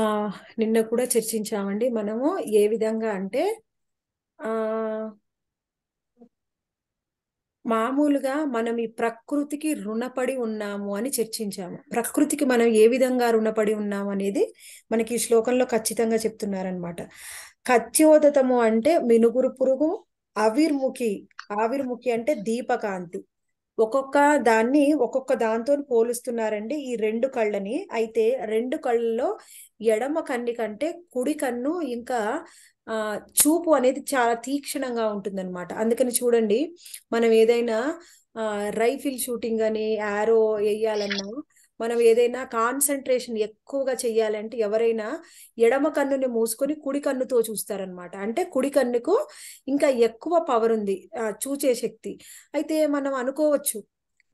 ఆ నిన్న కూడా చర్చించామండి మనము ఏ విధంగా అంటే ఆ మామూలుగా మనం ఈ ప్రకృతికి రుణపడి ఉన్నాము అని చర్చించాము ప్రకృతికి మనం ఏ విధంగా రుణపడి ఉన్నాము అనేది మనకి ఈ శ్లోకంలో ఖచ్చితంగా చెప్తున్నారనమాట కత్యోదతము అంటే మినుగురు పురుగు ఆవిర్ముఖి ఆవిర్ముఖి అంటే దీపకాంతి ఒక్కొక్క దాన్ని ఒక్కొక్క దాంతో పోలుస్తున్నారండి ఈ రెండు కళ్ళని అయితే రెండు కళ్ళలో ఎడమ కన్ని కంటే కుడి కన్ను ఇంకా చూపు అనేది చాలా తీక్షణంగా ఉంటుందన్నమాట అందుకని చూడండి మనం ఏదైనా రైఫిల్ షూటింగ్ అని యారో వేయాలన్నా మనం ఏదైనా కాన్సన్ట్రేషన్ ఎక్కువగా చేయాలంటే ఎవరైనా ఎడమ కన్నుని మూసుకొని కుడి కన్నుతో చూస్తారనమాట అంటే కుడి కన్నుకు ఇంకా ఎక్కువ పవర్ ఉంది చూచే శక్తి అయితే మనం అనుకోవచ్చు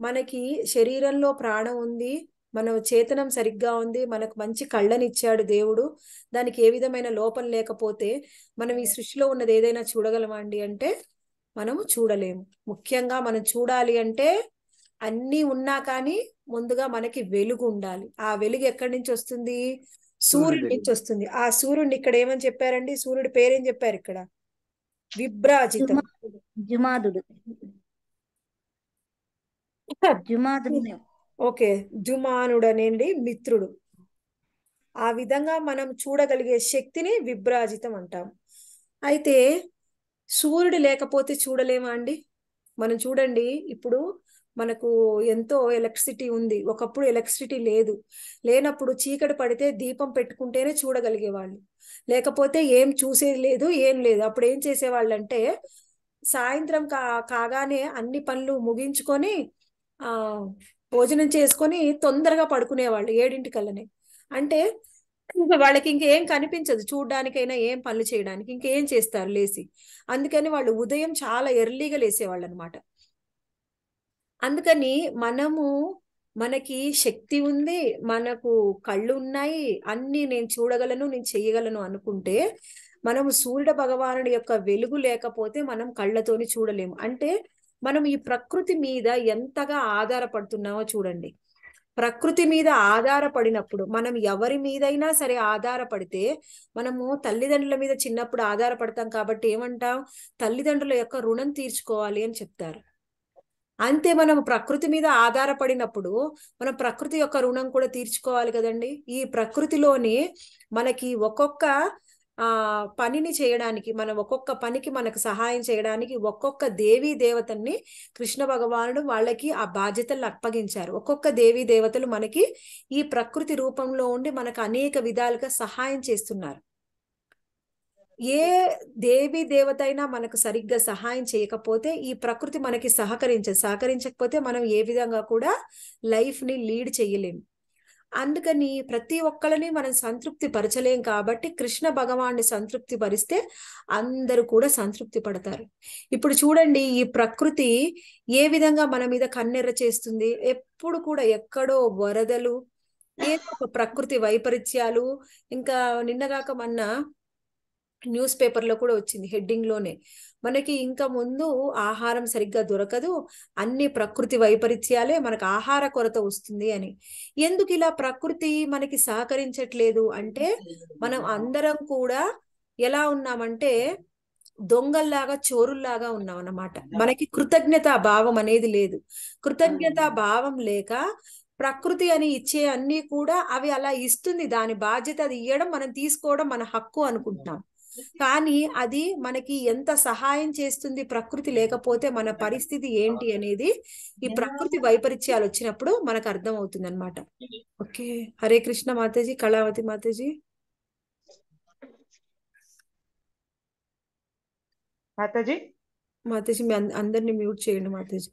మనకి శరీరంలో ప్రాణం ఉంది మన చేతనం సరిగ్గా ఉంది మనకు మంచి కళ్ళని ఇచ్చాడు దేవుడు దానికి ఏ విధమైన లోపం లేకపోతే మనం ఈ సృష్టిలో ఉన్నది ఏదైనా చూడగలమా అండి అంటే మనము చూడలేము ముఖ్యంగా మనం చూడాలి అంటే అన్నీ ఉన్నా కానీ ముందుగా మనకి వెలుగు ఉండాలి ఆ వెలుగు ఎక్కడి నుంచి వస్తుంది సూర్యుడి నుంచి వస్తుంది ఆ సూర్యుడిని ఇక్కడ ఏమని చెప్పారండి సూర్యుడి పేరేం చెప్పారు ఇక్కడ విభ్రాజితం జుమాదుడు జుమాదుడు ఓకే జుమానుడు అనేది మిత్రుడు ఆ విధంగా మనం చూడగలిగే శక్తిని విభ్రాజితం అంటాం అయితే సూర్యుడు లేకపోతే చూడలేమా అండి మనం చూడండి ఇప్పుడు మనకు ఎంతో ఎలక్ట్రిసిటీ ఉంది ఒకప్పుడు ఎలక్ట్రిసిటీ లేదు లేనప్పుడు చీకటి పడితే దీపం పెట్టుకుంటేనే చూడగలిగేవాళ్ళు లేకపోతే ఏం చూసేది లేదు ఏం లేదు అప్పుడు ఏం చేసేవాళ్ళు అంటే సాయంత్రం కా కాగానే అన్ని పనులు ముగించుకొని భోజనం చేసుకొని తొందరగా పడుకునేవాళ్ళు ఏడింటికల్లనే అంటే వాళ్ళకి ఇంకేం కనిపించదు చూడ్డానికైనా ఏం పనులు చేయడానికి ఇంకేం చేస్తారు లేసి అందుకని వాళ్ళు ఉదయం చాలా ఎర్లీగా లేసేవాళ్ళు అనమాట అందుకని మనము మనకి శక్తి ఉంది మనకు కళ్ళు ఉన్నాయి అన్ని నేను చూడగలను నేను చేయగలను అనుకుంటే మనము సూర్యుడు భగవానుడి యొక్క వెలుగు లేకపోతే మనం కళ్ళతోని చూడలేము అంటే మనం ఈ ప్రకృతి మీద ఎంతగా ఆధారపడుతున్నామో చూడండి ప్రకృతి మీద ఆధారపడినప్పుడు మనం ఎవరి మీదైనా సరే ఆధారపడితే మనము తల్లిదండ్రుల మీద చిన్నప్పుడు ఆధారపడతాం కాబట్టి ఏమంటాం తల్లిదండ్రుల యొక్క రుణం తీర్చుకోవాలి అని చెప్తారు అంతే మనం ప్రకృతి మీద ఆధారపడినప్పుడు మనం ప్రకృతి యొక్క రుణం కూడా తీర్చుకోవాలి కదండి ఈ ప్రకృతిలోని మనకి ఒక్కొక్క ఆ పనిని చేయడానికి మనం ఒక్కొక్క పనికి మనకు సహాయం చేయడానికి ఒక్కొక్క దేవీ దేవతల్ని కృష్ణ భగవానుడు వాళ్ళకి ఆ బాధ్యతలు అప్పగించారు ఒక్కొక్క దేవీ దేవతలు మనకి ఈ ప్రకృతి రూపంలో ఉండి మనకు అనేక విధాలుగా సహాయం చేస్తున్నారు ఏ దేవి దేవత అయినా మనకు సరిగ్గా సహాయం చేయకపోతే ఈ ప్రకృతి మనకి సహకరించదు సహకరించకపోతే మనం ఏ విధంగా కూడా లైఫ్ని లీడ్ చేయలేము అందుకని ప్రతి ఒక్కళ్ళని మనం సంతృప్తి పరచలేం కాబట్టి కృష్ణ భగవాన్ని సంతృప్తి పరిస్తే అందరూ కూడా సంతృప్తి పడతారు ఇప్పుడు చూడండి ఈ ప్రకృతి ఏ విధంగా మన మీద కన్నెర్ర చేస్తుంది ఎప్పుడు కూడా ఎక్కడో వరదలు ఏదో ఒక ప్రకృతి వైపరీత్యాలు ఇంకా నిన్నగాక మన్నా న్యూస్ పేపర్లో కూడా వచ్చింది హెడ్డింగ్లోనే మనకి ఇంకా ముందు ఆహారం సరిగ్గా దొరకదు అన్ని ప్రకృతి వైపరీత్యాలే మనకు ఆహార కొరత వస్తుంది అని ఎందుకు ఇలా ప్రకృతి మనకి సహకరించట్లేదు అంటే మనం అందరం కూడా ఎలా ఉన్నామంటే దొంగల్లాగా చోరుల్లాగా ఉన్నాం అన్నమాట మనకి కృతజ్ఞత భావం అనేది లేదు కృతజ్ఞత భావం లేక ప్రకృతి అని ఇచ్చే అన్ని కూడా అవి అలా ఇస్తుంది దాని బాధ్యత అది ఇవ్వడం మనం తీసుకోవడం మన హక్కు అనుకుంటున్నాం కానీ అది మనకి ఎంత సహాయం చేస్తుంది ప్రకృతి లేకపోతే మన పరిస్థితి ఏంటి అనేది ఈ ప్రకృతి వైపరీత్యాలు వచ్చినప్పుడు మనకు అర్థం అవుతుంది అనమాట ఓకే హరే కృష్ణ మాతాజీ కళావతి మాతాజీ మాతాజీ మాతాజీ మీ అందరిని మ్యూట్ చేయండి మాతాజీ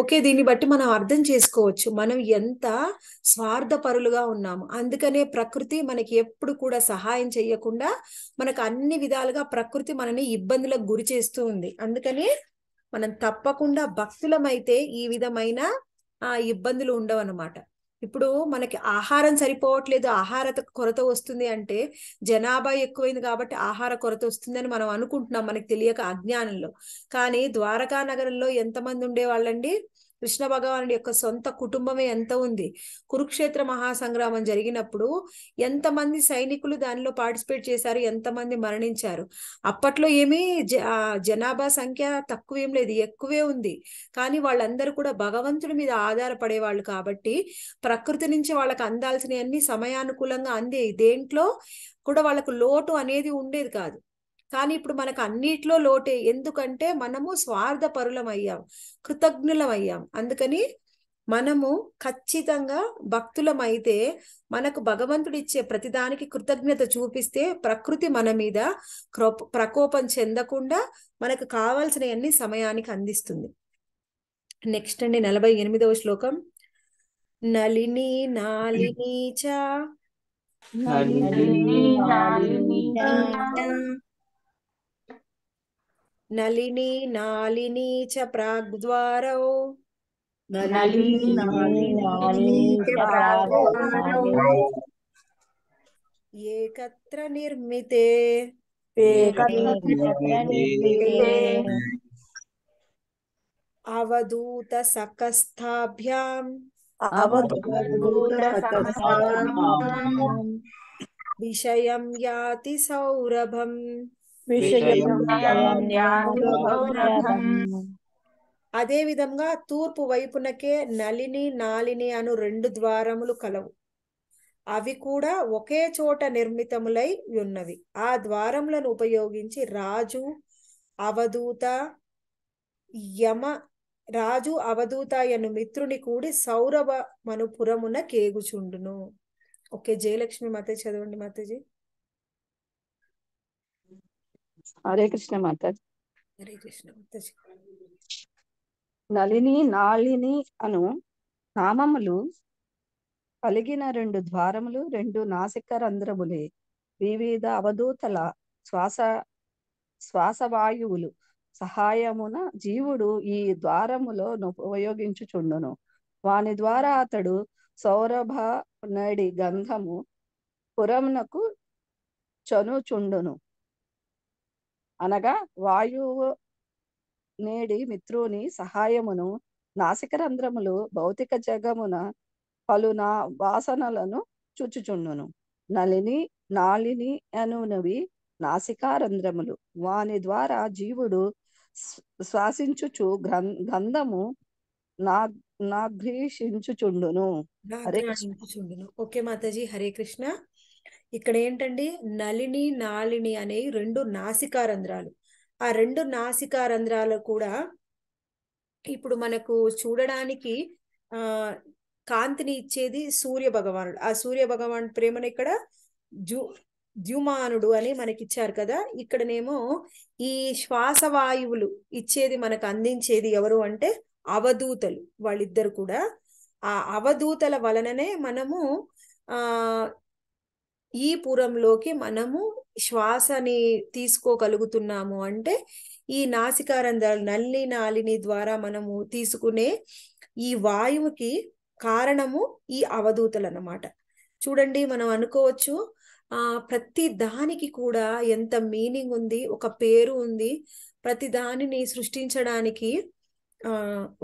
ఓకే దీన్ని బట్టి మనం అర్థం చేసుకోవచ్చు మనం ఎంత స్వార్థపరులుగా ఉన్నాము అందుకనే ప్రకృతి మనకి ఎప్పుడు కూడా సహాయం చేయకుండా మనకు అన్ని విధాలుగా ప్రకృతి మనని ఇబ్బందులకు గురి చేస్తూ ఉంది అందుకనే మనం తప్పకుండా భక్తులమైతే ఈ విధమైన ఆ ఇబ్బందులు ఉండవన్నమాట ఇప్పుడు మనకి ఆహారం సరిపోవట్లేదు ఆహార కొరత వస్తుంది అంటే జనాభా ఎక్కువైంది కాబట్టి ఆహార కొరత వస్తుందని మనం అనుకుంటున్నాం మనకి తెలియక అజ్ఞానంలో కానీ ద్వారకా నగరంలో ఎంతమంది ఉండేవాళ్ళండి కృష్ణ భగవానుడి యొక్క సొంత కుటుంబమే ఎంత ఉంది కురుక్షేత్ర మహాసంగ్రామం జరిగినప్పుడు ఎంతమంది సైనికులు దానిలో పార్టిసిపేట్ చేశారు ఎంతమంది మరణించారు అప్పట్లో ఏమీ జనాభా సంఖ్య తక్కువేం లేదు ఎక్కువే ఉంది కానీ వాళ్ళందరూ కూడా భగవంతుడి మీద ఆధారపడేవాళ్ళు కాబట్టి ప్రకృతి నుంచి వాళ్ళకి అందాల్సినవన్నీ సమయానుకూలంగా అందే దేంట్లో కూడా వాళ్ళకు లోటు అనేది ఉండేది కాదు కానీ ఇప్పుడు మనకు అన్నిట్లో లోటే ఎందుకంటే మనము స్వార్థ పరులం అయ్యాం కృతజ్ఞులం అయ్యాం అందుకని మనము ఖచ్చితంగా భక్తులమైతే మనకు భగవంతుడు ఇచ్చే ప్రతిదానికి కృతజ్ఞత చూపిస్తే ప్రకృతి మన మీద ప్రకోపం చెందకుండా మనకు కావాల్సినవన్నీ సమయానికి అందిస్తుంది నెక్స్ట్ అండి నలభై ఎనిమిదవ శ్లోకం నలిని నాలిని చ नलिनी नालिनी च प्राग्द्वारौ एकत्र निर्मिते अवधूत अवधूतसकस्थाभ्याम् विषयं याति सौरभम् అదే విధంగా తూర్పు వైపునకే నలిని నాలిని అను రెండు ద్వారములు కలవు అవి కూడా ఒకే చోట నిర్మితములై ఉన్నవి ఆ ద్వారములను ఉపయోగించి రాజు అవధూత యమ రాజు అవధూత అను మిత్రుని కూడి సౌరభ మనుపురమున కేగుచుండును ఓకే జయలక్ష్మి మతే చదవండి మతేజీ హరే కృష్ణ మాత నలిని నాళిని అను నామములు కలిగిన రెండు ద్వారములు రెండు నాసిక రంధ్రములే వివిధ అవధూతల శ్వాస శ్వాసవాయువులు సహాయమున జీవుడు ఈ ద్వారములో ఉపయోగించుచుండును వాని ద్వారా అతడు సౌరభ నడి గంధము పురమునకు చనుచుండును అనగా వాయువు నేడి మిత్రుని సహాయమును నాసికరంధ్రములు భౌతిక జగమున నా వాసనలను చూచుచుండును నలిని నాలిని అనునవి నాసికారంధ్రములు వాని ద్వారా జీవుడు శ్వాసించుచు గంధము నా నాగ్రీషించుచుండును హరే ఓకే మాతాజీ హరే కృష్ణ ఇక్కడ ఏంటండి నలిని నాలిని అనేవి రెండు రంధ్రాలు ఆ రెండు రంధ్రాలు కూడా ఇప్పుడు మనకు చూడడానికి ఆ కాంతిని ఇచ్చేది సూర్య భగవానుడు ఆ సూర్య భగవాన్ ప్రేమను ఇక్కడ జూ ద్యుమానుడు అని మనకిచ్చారు కదా ఇక్కడనేమో ఈ శ్వాసవాయువులు ఇచ్చేది మనకు అందించేది ఎవరు అంటే అవధూతలు వాళ్ళిద్దరు కూడా ఆ అవధూతల వలననే మనము ఆ ఈ పురంలోకి మనము శ్వాసని తీసుకోగలుగుతున్నాము అంటే ఈ నాసికారంధ్రాలు నల్లి నాలిని ద్వారా మనము తీసుకునే ఈ వాయువుకి కారణము ఈ అవధూతలు అన్నమాట చూడండి మనం అనుకోవచ్చు ఆ ప్రతి దానికి కూడా ఎంత మీనింగ్ ఉంది ఒక పేరు ఉంది ప్రతి దానిని సృష్టించడానికి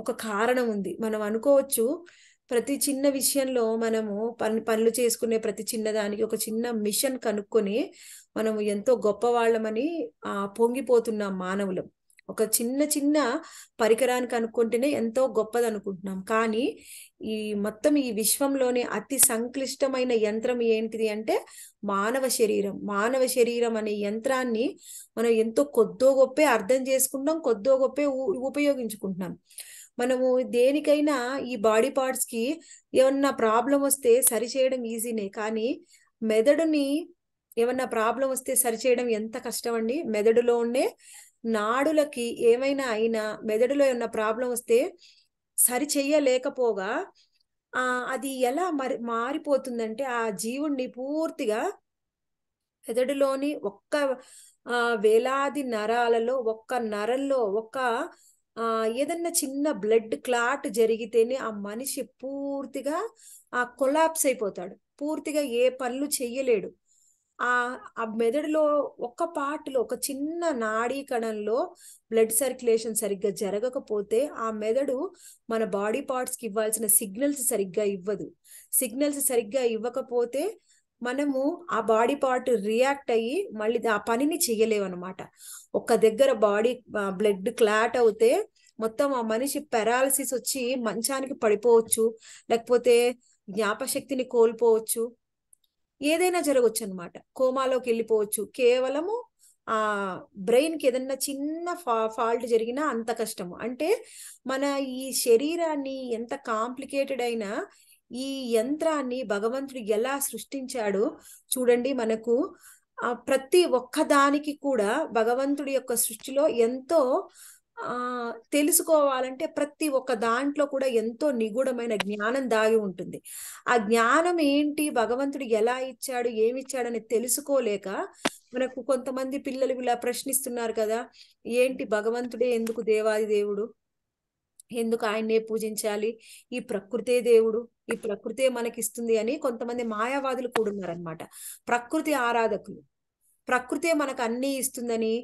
ఒక కారణం ఉంది మనం అనుకోవచ్చు ప్రతి చిన్న విషయంలో మనము పని పనులు చేసుకునే ప్రతి చిన్న దానికి ఒక చిన్న మిషన్ కనుక్కొని మనము ఎంతో గొప్పవాళ్ళమని ఆ పొంగిపోతున్నాం మానవులం ఒక చిన్న చిన్న పరికరాన్ని కనుక్కుంటేనే ఎంతో గొప్పది అనుకుంటున్నాం కానీ ఈ మొత్తం ఈ విశ్వంలోనే అతి సంక్లిష్టమైన యంత్రం ఏంటిది అంటే మానవ శరీరం మానవ శరీరం అనే యంత్రాన్ని మనం ఎంతో కొద్దో గొప్పే అర్థం చేసుకుంటాం కొద్దో గొప్పే ఉపయోగించుకుంటున్నాం మనము దేనికైనా ఈ బాడీ పార్ట్స్ కి ఏమన్నా ప్రాబ్లం వస్తే సరి చేయడం ఈజీనే కానీ మెదడుని ఏమన్నా ప్రాబ్లం వస్తే సరి చేయడం ఎంత కష్టం అండి మెదడులో ఉండే నాడులకి ఏమైనా అయినా మెదడులో ఏమన్నా ప్రాబ్లం వస్తే సరి చేయలేకపోగా అది ఎలా మరి మారిపోతుందంటే ఆ జీవుణ్ణి పూర్తిగా మెదడులోని ఒక్క వేలాది నరాలలో ఒక్క నరంలో ఒక్క ఏదన్నా చిన్న బ్లడ్ క్లాట్ జరిగితేనే ఆ మనిషి పూర్తిగా ఆ కొలాప్స్ అయిపోతాడు పూర్తిగా ఏ పనులు చెయ్యలేడు ఆ ఆ మెదడులో ఒక్క పార్ట్లో ఒక చిన్న నాడీ కణంలో బ్లడ్ సర్క్యులేషన్ సరిగ్గా జరగకపోతే ఆ మెదడు మన బాడీ పార్ట్స్కి ఇవ్వాల్సిన సిగ్నల్స్ సరిగ్గా ఇవ్వదు సిగ్నల్స్ సరిగ్గా ఇవ్వకపోతే మనము ఆ బాడీ పార్ట్ రియాక్ట్ అయ్యి మళ్ళీ ఆ పనిని అనమాట ఒక్క దగ్గర బాడీ బ్లడ్ క్లాట్ అవుతే మొత్తం ఆ మనిషి పెరాలసిస్ వచ్చి మంచానికి పడిపోవచ్చు లేకపోతే జ్ఞాపశక్తిని కోల్పోవచ్చు ఏదైనా జరగవచ్చు అనమాట కోమాలోకి వెళ్ళిపోవచ్చు కేవలము ఆ బ్రెయిన్కి ఏదన్నా చిన్న ఫా ఫాల్ట్ జరిగినా అంత కష్టము అంటే మన ఈ శరీరాన్ని ఎంత కాంప్లికేటెడ్ అయినా ఈ యంత్రాన్ని భగవంతుడు ఎలా సృష్టించాడో చూడండి మనకు ప్రతి ఒక్కదానికి కూడా భగవంతుడి యొక్క సృష్టిలో ఎంతో ఆ తెలుసుకోవాలంటే ప్రతి ఒక్క దాంట్లో కూడా ఎంతో నిగూఢమైన జ్ఞానం దాగి ఉంటుంది ఆ జ్ఞానం ఏంటి భగవంతుడు ఎలా ఇచ్చాడు ఏమిచ్చాడని తెలుసుకోలేక మనకు కొంతమంది పిల్లలు ఇలా ప్రశ్నిస్తున్నారు కదా ఏంటి భగవంతుడే ఎందుకు దేవాది దేవుడు ఎందుకు ఆయన్నే పూజించాలి ఈ ప్రకృతే దేవుడు ఈ ప్రకృతే మనకిస్తుంది అని కొంతమంది మాయావాదులు కూడా ఉన్నారనమాట ప్రకృతి ఆరాధకులు ప్రకృతే మనకు అన్నీ ఇస్తుందని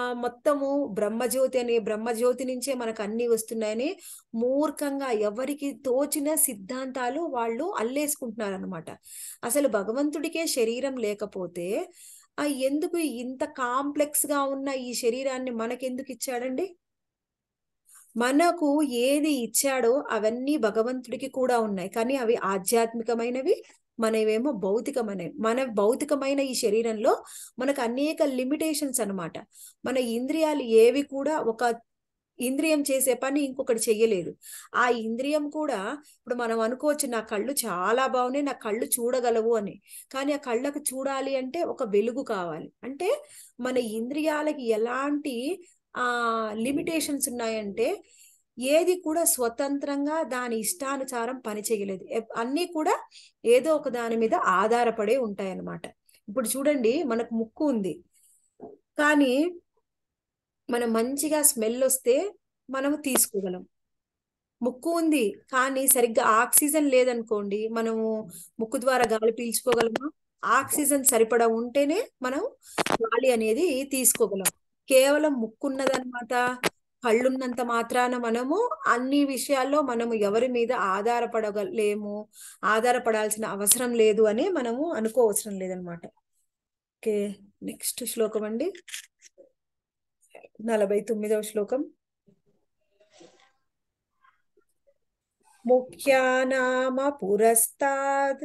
ఆ మొత్తము బ్రహ్మజ్యోతి అని బ్రహ్మజ్యోతి నుంచే మనకు అన్ని వస్తున్నాయని మూర్ఖంగా ఎవరికి తోచిన సిద్ధాంతాలు వాళ్ళు అల్లేసుకుంటున్నారు అనమాట అసలు భగవంతుడికే శరీరం లేకపోతే ఎందుకు ఇంత కాంప్లెక్స్ గా ఉన్న ఈ శరీరాన్ని మనకెందుకు ఇచ్చాడండి మనకు ఏది ఇచ్చాడో అవన్నీ భగవంతుడికి కూడా ఉన్నాయి కానీ అవి ఆధ్యాత్మికమైనవి మనవేమో భౌతికమైనవి మన భౌతికమైన ఈ శరీరంలో మనకు అనేక లిమిటేషన్స్ అనమాట మన ఇంద్రియాలు ఏవి కూడా ఒక ఇంద్రియం చేసే పని ఇంకొకటి చెయ్యలేదు ఆ ఇంద్రియం కూడా ఇప్పుడు మనం అనుకోవచ్చు నా కళ్ళు చాలా బాగున్నాయి నా కళ్ళు చూడగలవు అని కానీ ఆ కళ్ళకు చూడాలి అంటే ఒక వెలుగు కావాలి అంటే మన ఇంద్రియాలకి ఎలాంటి ఆ లిమిటేషన్స్ ఉన్నాయంటే ఏది కూడా స్వతంత్రంగా దాని ఇష్టానుసారం పని చేయలేదు అన్నీ కూడా ఏదో ఒక దాని మీద ఆధారపడే ఉంటాయి అన్నమాట ఇప్పుడు చూడండి మనకు ముక్కు ఉంది కానీ మనం మంచిగా స్మెల్ వస్తే మనము తీసుకోగలం ముక్కు ఉంది కానీ సరిగ్గా ఆక్సిజన్ లేదనుకోండి మనము ముక్కు ద్వారా గాలి పీల్చుకోగలము ఆక్సిజన్ సరిపడా ఉంటేనే మనం గాలి అనేది తీసుకోగలం కేవలం ముక్కున్నదనమాట కళ్ళున్నంత మాత్రాన మనము అన్ని విషయాల్లో మనము ఎవరి మీద ఆధారపడలేము ఆధారపడాల్సిన అవసరం లేదు అని మనము అనుకోవసరం లేదనమాట ఓకే నెక్స్ట్ శ్లోకం అండి నలభై తొమ్మిదవ శ్లోకం ముఖ్యానామ పురస్తాద్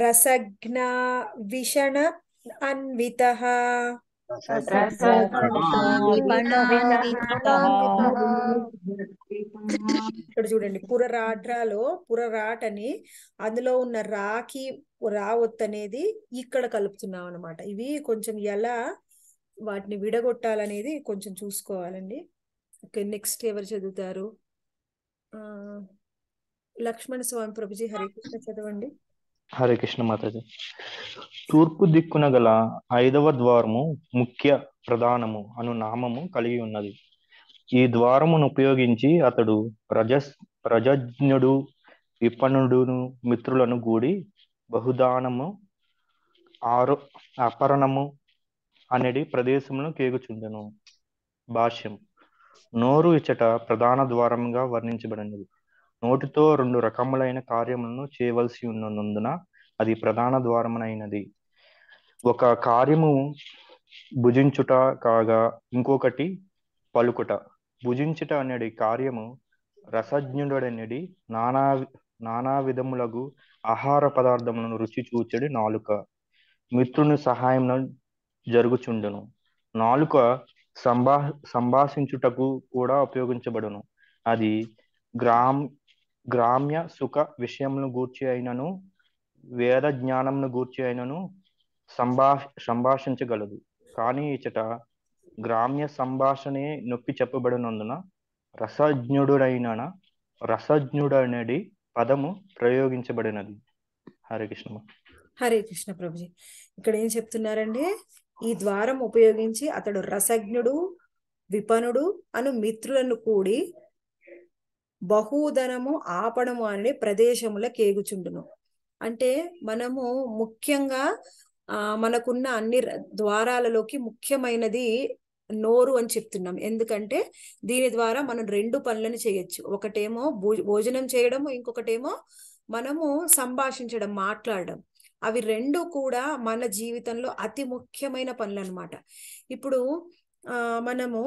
రసజ్ఞా విషణ అన్విత ఇక్కడ చూడండి పురరాడ్రాలో పురరాట్ అని అందులో ఉన్న రాకి రావత్ అనేది ఇక్కడ కలుపుతున్నాం అనమాట ఇవి కొంచెం ఎలా వాటిని విడగొట్టాలనేది కొంచెం చూసుకోవాలండి ఓకే నెక్స్ట్ ఎవరు చదువుతారు లక్ష్మణ స్వామి ప్రభుజీ హరికృష్ణ చదవండి హరే కృష్ణ మాతాజీ తూర్పు దిక్కున గల ఐదవ ద్వారము ముఖ్య ప్రధానము అను నామము కలిగి ఉన్నది ఈ ద్వారమును ఉపయోగించి అతడు ప్రజ ప్రజజ్ఞుడు విపణుడును మిత్రులను కూడి బహుదానము ఆరు అపరణము అనేది ప్రదేశమును కేగుచుండెను భాష్యం నోరు ఇచ్చట ప్రధాన ద్వారంగా వర్ణించబడినది నోటితో రెండు రకములైన కార్యములను చేయవలసి ఉన్నందున అది ప్రధాన ద్వారమునైనది ఒక కార్యము భుజించుట కాగా ఇంకొకటి పలుకుట భుజించుట అనేది కార్యము రసజ్ఞుడనేది నానా నానా విధములకు ఆహార పదార్థములను రుచి చూచడి నాలుక మిత్రుని సహాయం జరుగుచుండును నాలుక సంభా సంభాషించుటకు కూడా ఉపయోగించబడును అది గ్రామ్ గ్రామ్య సుఖ విషయమును గూర్చి అయినను వేద జ్ఞానమును గూర్చి అయినను సంభాష సంభాషించగలదు కానీ ఇచట గ్రామ్య సంభాషణే నొప్పి చెప్పబడినందున రసజ్ఞుడైన రసజ్ఞుడనేది పదము ప్రయోగించబడినది హరే కృష్ణ హరే కృష్ణ ప్రభుజీ ఇక్కడ ఏం చెప్తున్నారంటే ఈ ద్వారం ఉపయోగించి అతడు రసజ్ఞుడు విపణుడు అను మిత్రులను కూడి బహుధనము ఆపడము అనే ప్రదేశముల కేగుచుండును అంటే మనము ముఖ్యంగా ఆ మనకున్న అన్ని ద్వారాలలోకి ముఖ్యమైనది నోరు అని చెప్తున్నాం ఎందుకంటే దీని ద్వారా మనం రెండు పనులను చేయొచ్చు ఒకటేమో భోజనం చేయడము ఇంకొకటేమో మనము సంభాషించడం మాట్లాడడం అవి రెండు కూడా మన జీవితంలో అతి ముఖ్యమైన పనులు అనమాట ఇప్పుడు మనము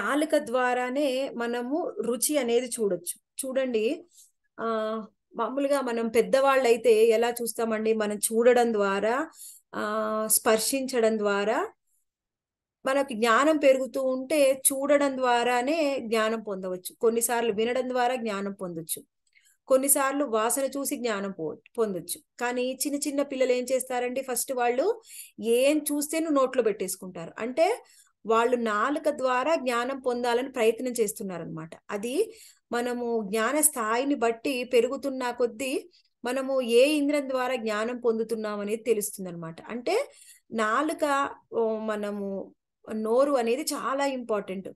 నాలుక ద్వారానే మనము రుచి అనేది చూడొచ్చు చూడండి ఆ మామూలుగా మనం పెద్దవాళ్ళు అయితే ఎలా చూస్తామండి మనం చూడడం ద్వారా ఆ స్పర్శించడం ద్వారా మనకు జ్ఞానం పెరుగుతూ ఉంటే చూడడం ద్వారానే జ్ఞానం పొందవచ్చు కొన్నిసార్లు వినడం ద్వారా జ్ఞానం పొందొచ్చు కొన్నిసార్లు వాసన చూసి జ్ఞానం పొందొచ్చు కానీ చిన్న చిన్న పిల్లలు ఏం చేస్తారంటే ఫస్ట్ వాళ్ళు ఏం చూస్తేను నోట్లో పెట్టేసుకుంటారు అంటే వాళ్ళు నాలుక ద్వారా జ్ఞానం పొందాలని ప్రయత్నం చేస్తున్నారనమాట అది మనము జ్ఞాన స్థాయిని బట్టి పెరుగుతున్న కొద్దీ మనము ఏ ఇంద్రం ద్వారా జ్ఞానం పొందుతున్నాం అనేది తెలుస్తుంది అనమాట అంటే నాలుక మనము నోరు అనేది చాలా ఇంపార్టెంట్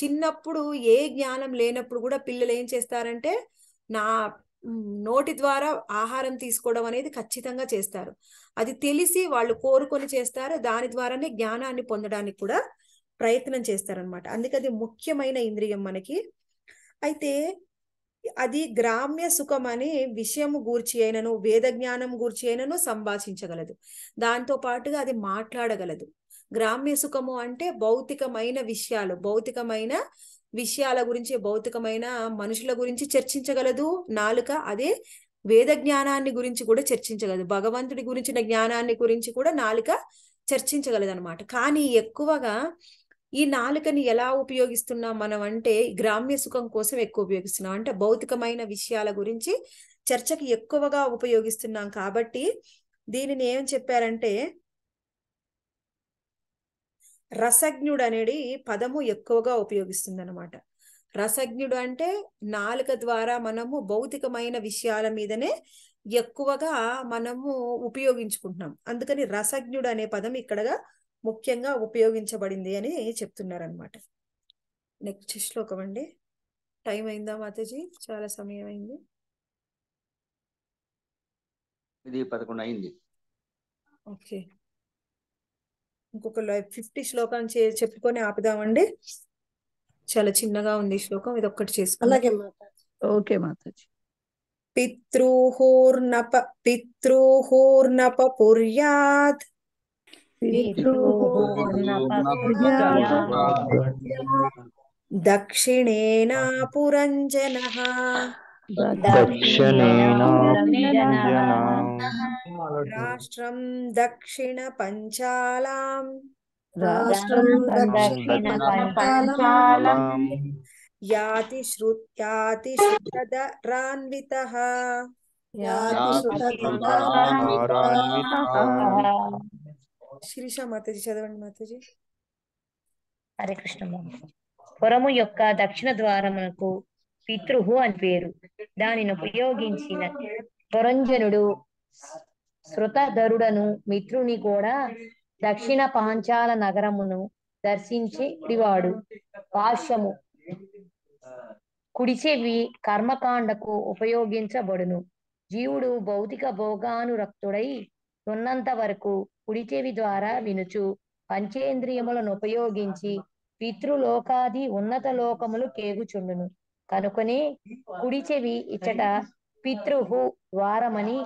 చిన్నప్పుడు ఏ జ్ఞానం లేనప్పుడు కూడా పిల్లలు ఏం చేస్తారంటే నా నోటి ద్వారా ఆహారం తీసుకోవడం అనేది ఖచ్చితంగా చేస్తారు అది తెలిసి వాళ్ళు కోరుకొని చేస్తారు దాని ద్వారానే జ్ఞానాన్ని పొందడానికి కూడా ప్రయత్నం చేస్తారనమాట అందుకే అది ముఖ్యమైన ఇంద్రియం మనకి అయితే అది గ్రామ్య సుఖం అనే విషయము గూర్చి అయినను వేద జ్ఞానం గూర్చి అయినను సంభాషించగలదు దాంతో పాటుగా అది మాట్లాడగలదు గ్రామ్య సుఖము అంటే భౌతికమైన విషయాలు భౌతికమైన విషయాల గురించి భౌతికమైన మనుషుల గురించి చర్చించగలదు నాలుక అదే వేద జ్ఞానాన్ని గురించి కూడా చర్చించగలదు భగవంతుడి గురించిన జ్ఞానాన్ని గురించి కూడా నాలుక చర్చించగలదు అనమాట కానీ ఎక్కువగా ఈ నాలుకని ఎలా ఉపయోగిస్తున్నాం మనం అంటే గ్రామ్య సుఖం కోసం ఎక్కువ ఉపయోగిస్తున్నాం అంటే భౌతికమైన విషయాల గురించి చర్చకి ఎక్కువగా ఉపయోగిస్తున్నాం కాబట్టి దీనిని ఏం చెప్పారంటే రసజ్ఞుడు అనేది పదము ఎక్కువగా ఉపయోగిస్తుంది అనమాట రసజ్ఞుడు అంటే నాలుక ద్వారా మనము భౌతికమైన విషయాల మీదనే ఎక్కువగా మనము ఉపయోగించుకుంటున్నాం అందుకని రసజ్ఞుడు అనే పదం ఇక్కడగా ముఖ్యంగా ఉపయోగించబడింది అని చెప్తున్నారనమాట నెక్స్ట్ శ్లోకం అండి టైం అయిందా మాతాజీ చాలా సమయం అయింది ఇది పదకొండు అయింది ఓకే ఇంకొక ఫిఫ్టీ శ్లోకాలు చే చెప్పుకొని ఆపుదామండి చాలా చిన్నగా ఉంది శ్లోకం ఇది ఒక్కటి చేసుకో అలాగే ఓకే మాతాజీ పితృహూర్ణప పితృహూర్ణప పుర్యాత్ दक्षिणेनापुरञ्जनः राष्ट्रं दक्षिणपञ्चालाम् राष्ट्रं दक्षिणपञ्चालाम् याति याति श्रुतदरान्वितः మాతాజీ చదవండి మాతాజీ హరే కృష్ణ పురము యొక్క దక్షిణ ద్వారమునకు పితృహు అని పేరు దానిని ఉపయోగించిన పురంజనుడు శృతధరుడను మిత్రుని కూడా దక్షిణ పాంచాల నగరమును దర్శించేవాడు పాశము కుడిచెవి కర్మకాండకు ఉపయోగించబడును జీవుడు భౌతిక భోగానురక్తుడై ఉన్నంత వరకు కుడిచెవి ద్వారా వినుచు పంచేంద్రియములను ఉపయోగించి పితృలోకాది ఉన్నత లోకములు కేగుచుండును కనుకొని కుడి చెవి ఇచ్చట పితృహు ద్వారమని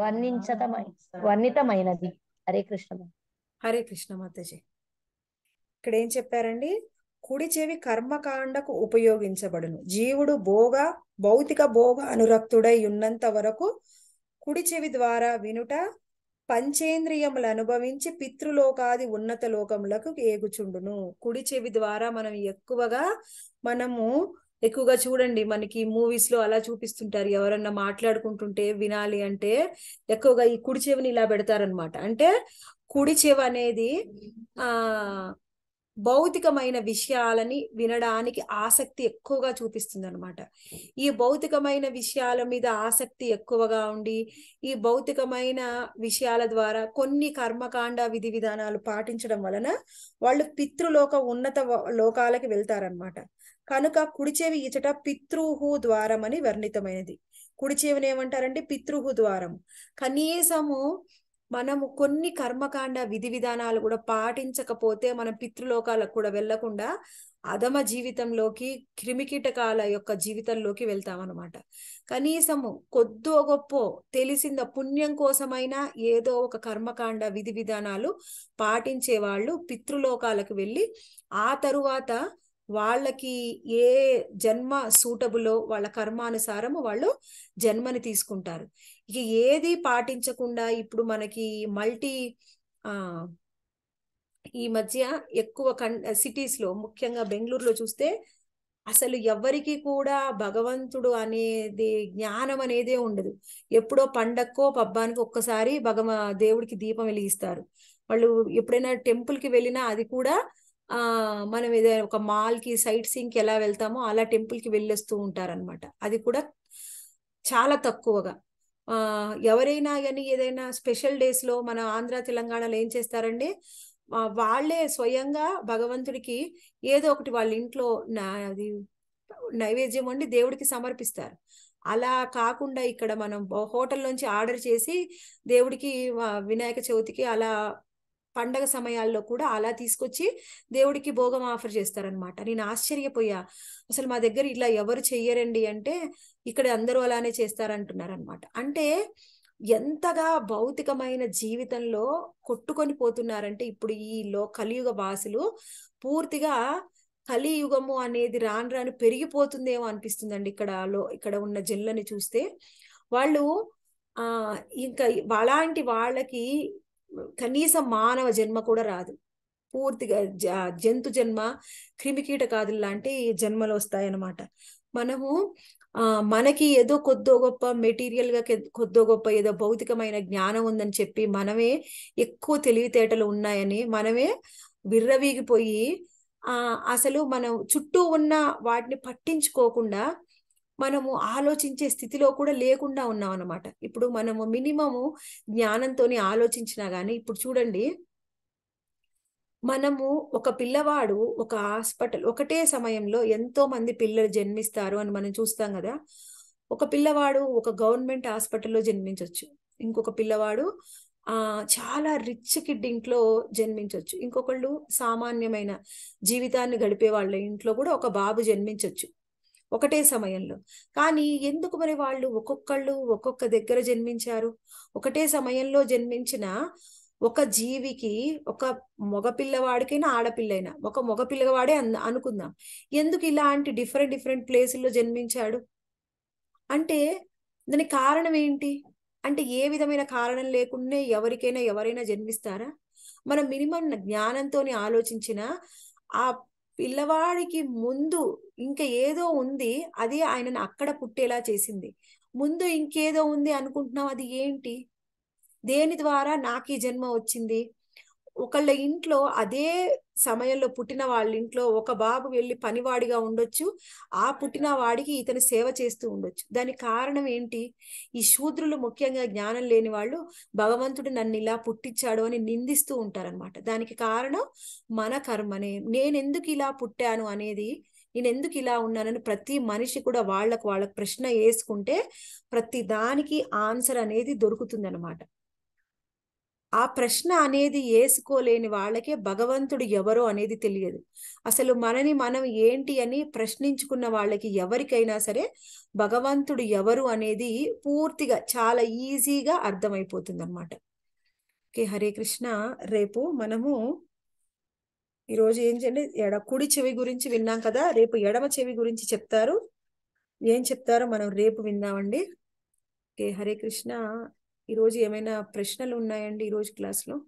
వర్ణించటమై వర్ణితమైనది హరే కృష్ణ హరే కృష్ణ మాతజీ ఇక్కడ ఏం చెప్పారండి కుడి చెవి కర్మకాండకు ఉపయోగించబడును జీవుడు భోగ భౌతిక భోగ అనురక్తుడై ఉన్నంత వరకు కుడి చెవి ద్వారా వినుట పంచేంద్రియములు అనుభవించి పితృలోకాది ఉన్నత లోకములకు ఏగుచుండును కుడి చెవి ద్వారా మనం ఎక్కువగా మనము ఎక్కువగా చూడండి మనకి మూవీస్ లో అలా చూపిస్తుంటారు ఎవరన్నా మాట్లాడుకుంటుంటే వినాలి అంటే ఎక్కువగా ఈ కుడి చెవిని ఇలా పెడతారనమాట అంటే కుడి చెవి అనేది ఆ భౌతికమైన విషయాలని వినడానికి ఆసక్తి ఎక్కువగా చూపిస్తుంది అనమాట ఈ భౌతికమైన విషయాల మీద ఆసక్తి ఎక్కువగా ఉండి ఈ భౌతికమైన విషయాల ద్వారా కొన్ని కర్మకాండ విధి విధానాలు పాటించడం వలన వాళ్ళు పితృలోక ఉన్నత లోకాలకి వెళ్తారనమాట కనుక కుడిచేవి ఇచట పితృహు ద్వారం అని వర్ణితమైనది కుడిచేవిని ఏమంటారంటే పితృహు ద్వారం కనీసము మనము కొన్ని కర్మకాండ విధి విధానాలు కూడా పాటించకపోతే మనం పితృలోకాలకు కూడా వెళ్లకుండా అధమ జీవితంలోకి క్రిమికీటకాల యొక్క జీవితంలోకి వెళ్తాం అనమాట కనీసము కొద్దో గొప్ప తెలిసింద పుణ్యం కోసమైనా ఏదో ఒక కర్మకాండ విధి విధానాలు పాటించే వాళ్ళు పితృలోకాలకు వెళ్ళి ఆ తరువాత వాళ్ళకి ఏ జన్మ సూటబులో వాళ్ళ కర్మానుసారము వాళ్ళు జన్మని తీసుకుంటారు ఇక ఏది పాటించకుండా ఇప్పుడు మనకి మల్టీ ఈ మధ్య ఎక్కువ కన్ సిటీస్లో ముఖ్యంగా బెంగళూరులో చూస్తే అసలు ఎవ్వరికి కూడా భగవంతుడు అనేది జ్ఞానం అనేదే ఉండదు ఎప్పుడో పండక్కో పబ్బానికి ఒక్కసారి భగవ దేవుడికి దీపం వెలిగిస్తారు వాళ్ళు ఎప్పుడైనా టెంపుల్కి వెళ్ళినా అది కూడా ఆ మనం ఏదైనా ఒక మాల్కి సైట్ సీయింగ్కి ఎలా వెళ్తామో అలా టెంపుల్కి వెళ్ళేస్తూ ఉంటారనమాట అది కూడా చాలా తక్కువగా ఎవరైనా కానీ ఏదైనా స్పెషల్ డేస్లో మన ఆంధ్ర తెలంగాణలో ఏం చేస్తారంటే వాళ్ళే స్వయంగా భగవంతుడికి ఏదో ఒకటి వాళ్ళ ఇంట్లో అది నైవేద్యం వండి దేవుడికి సమర్పిస్తారు అలా కాకుండా ఇక్కడ మనం హోటల్లోంచి ఆర్డర్ చేసి దేవుడికి వినాయక చవితికి అలా పండగ సమయాల్లో కూడా అలా తీసుకొచ్చి దేవుడికి భోగం ఆఫర్ చేస్తారనమాట నేను ఆశ్చర్యపోయా అసలు మా దగ్గర ఇలా ఎవరు చెయ్యరండి అంటే ఇక్కడ అందరూ అలానే చేస్తారంటున్నారు అనమాట అంటే ఎంతగా భౌతికమైన జీవితంలో కొట్టుకొని పోతున్నారంటే ఇప్పుడు ఈ లో కలియుగ వాసులు పూర్తిగా కలియుగము అనేది రాను రాను పెరిగిపోతుందేమో అనిపిస్తుందండి ఇక్కడ లో ఇక్కడ ఉన్న జిల్లని చూస్తే వాళ్ళు ఆ ఇంకా అలాంటి వాళ్ళకి కనీసం మానవ జన్మ కూడా రాదు పూర్తిగా జంతు జన్మ కాదు లాంటి జన్మలు వస్తాయన్నమాట మనము మనకి ఏదో కొద్దో గొప్ప మెటీరియల్గా కొద్దో గొప్ప ఏదో భౌతికమైన జ్ఞానం ఉందని చెప్పి మనమే ఎక్కువ తెలివితేటలు ఉన్నాయని మనమే విర్రవీగిపోయి అసలు మనం చుట్టూ ఉన్న వాటిని పట్టించుకోకుండా మనము ఆలోచించే స్థితిలో కూడా లేకుండా ఉన్నాం అనమాట ఇప్పుడు మనము మినిమము జ్ఞానంతోనే ఆలోచించినా కానీ ఇప్పుడు చూడండి మనము ఒక పిల్లవాడు ఒక హాస్పిటల్ ఒకటే సమయంలో ఎంతో మంది పిల్లలు జన్మిస్తారు అని మనం చూస్తాం కదా ఒక పిల్లవాడు ఒక గవర్నమెంట్ హాస్పిటల్లో జన్మించవచ్చు ఇంకొక పిల్లవాడు ఆ చాలా రిచ్ కిడ్ ఇంట్లో జన్మించవచ్చు ఇంకొకళ్ళు సామాన్యమైన జీవితాన్ని గడిపే వాళ్ళ ఇంట్లో కూడా ఒక బాబు జన్మించవచ్చు ఒకటే సమయంలో కానీ ఎందుకు మరి వాళ్ళు ఒక్కొక్కళ్ళు ఒక్కొక్క దగ్గర జన్మించారు ఒకటే సమయంలో జన్మించిన ఒక జీవికి ఒక మగపిల్లవాడికైనా ఆడపిల్లైనా ఒక మగపిల్లవాడే అన్ అనుకుందాం ఎందుకు ఇలాంటి డిఫరెంట్ డిఫరెంట్ ప్లేసుల్లో జన్మించాడు అంటే దానికి కారణం ఏంటి అంటే ఏ విధమైన కారణం లేకుండా ఎవరికైనా ఎవరైనా జన్మిస్తారా మనం మినిమం జ్ఞానంతో ఆలోచించిన ఆ పిల్లవాడికి ముందు ఇంకా ఏదో ఉంది అది ఆయనను అక్కడ పుట్టేలా చేసింది ముందు ఇంకేదో ఉంది అనుకుంటున్నాం అది ఏంటి దేని ద్వారా నాకు ఈ జన్మ వచ్చింది ఒకళ్ళ ఇంట్లో అదే సమయంలో పుట్టిన వాళ్ళ ఇంట్లో ఒక బాబు వెళ్ళి పనివాడిగా ఉండొచ్చు ఆ పుట్టిన వాడికి ఇతను సేవ చేస్తూ ఉండొచ్చు దానికి కారణం ఏంటి ఈ శూద్రులు ముఖ్యంగా జ్ఞానం లేని వాళ్ళు భగవంతుడు నన్ను ఇలా పుట్టించాడు అని నిందిస్తూ ఉంటారనమాట దానికి కారణం మన కర్మనే నేను ఎందుకు ఇలా పుట్టాను అనేది నేను ఎందుకు ఇలా ఉన్నానని ప్రతి మనిషి కూడా వాళ్ళకు వాళ్ళకు ప్రశ్న వేసుకుంటే ప్రతి దానికి ఆన్సర్ అనేది దొరుకుతుంది అనమాట ఆ ప్రశ్న అనేది వేసుకోలేని వాళ్ళకే భగవంతుడు ఎవరో అనేది తెలియదు అసలు మనని మనం ఏంటి అని ప్రశ్నించుకున్న వాళ్ళకి ఎవరికైనా సరే భగవంతుడు ఎవరు అనేది పూర్తిగా చాలా ఈజీగా అర్థమైపోతుంది అనమాట ఓకే హరే కృష్ణ రేపు మనము ఈరోజు ఏం చేయండి ఎడ కుడి చెవి గురించి విన్నాం కదా రేపు ఎడమ చెవి గురించి చెప్తారు ఏం చెప్తారో మనం రేపు విందామండి ఓకే హరే కృష్ణ ఈరోజు ఏమైనా ప్రశ్నలు ఉన్నాయండి ఈరోజు క్లాస్లో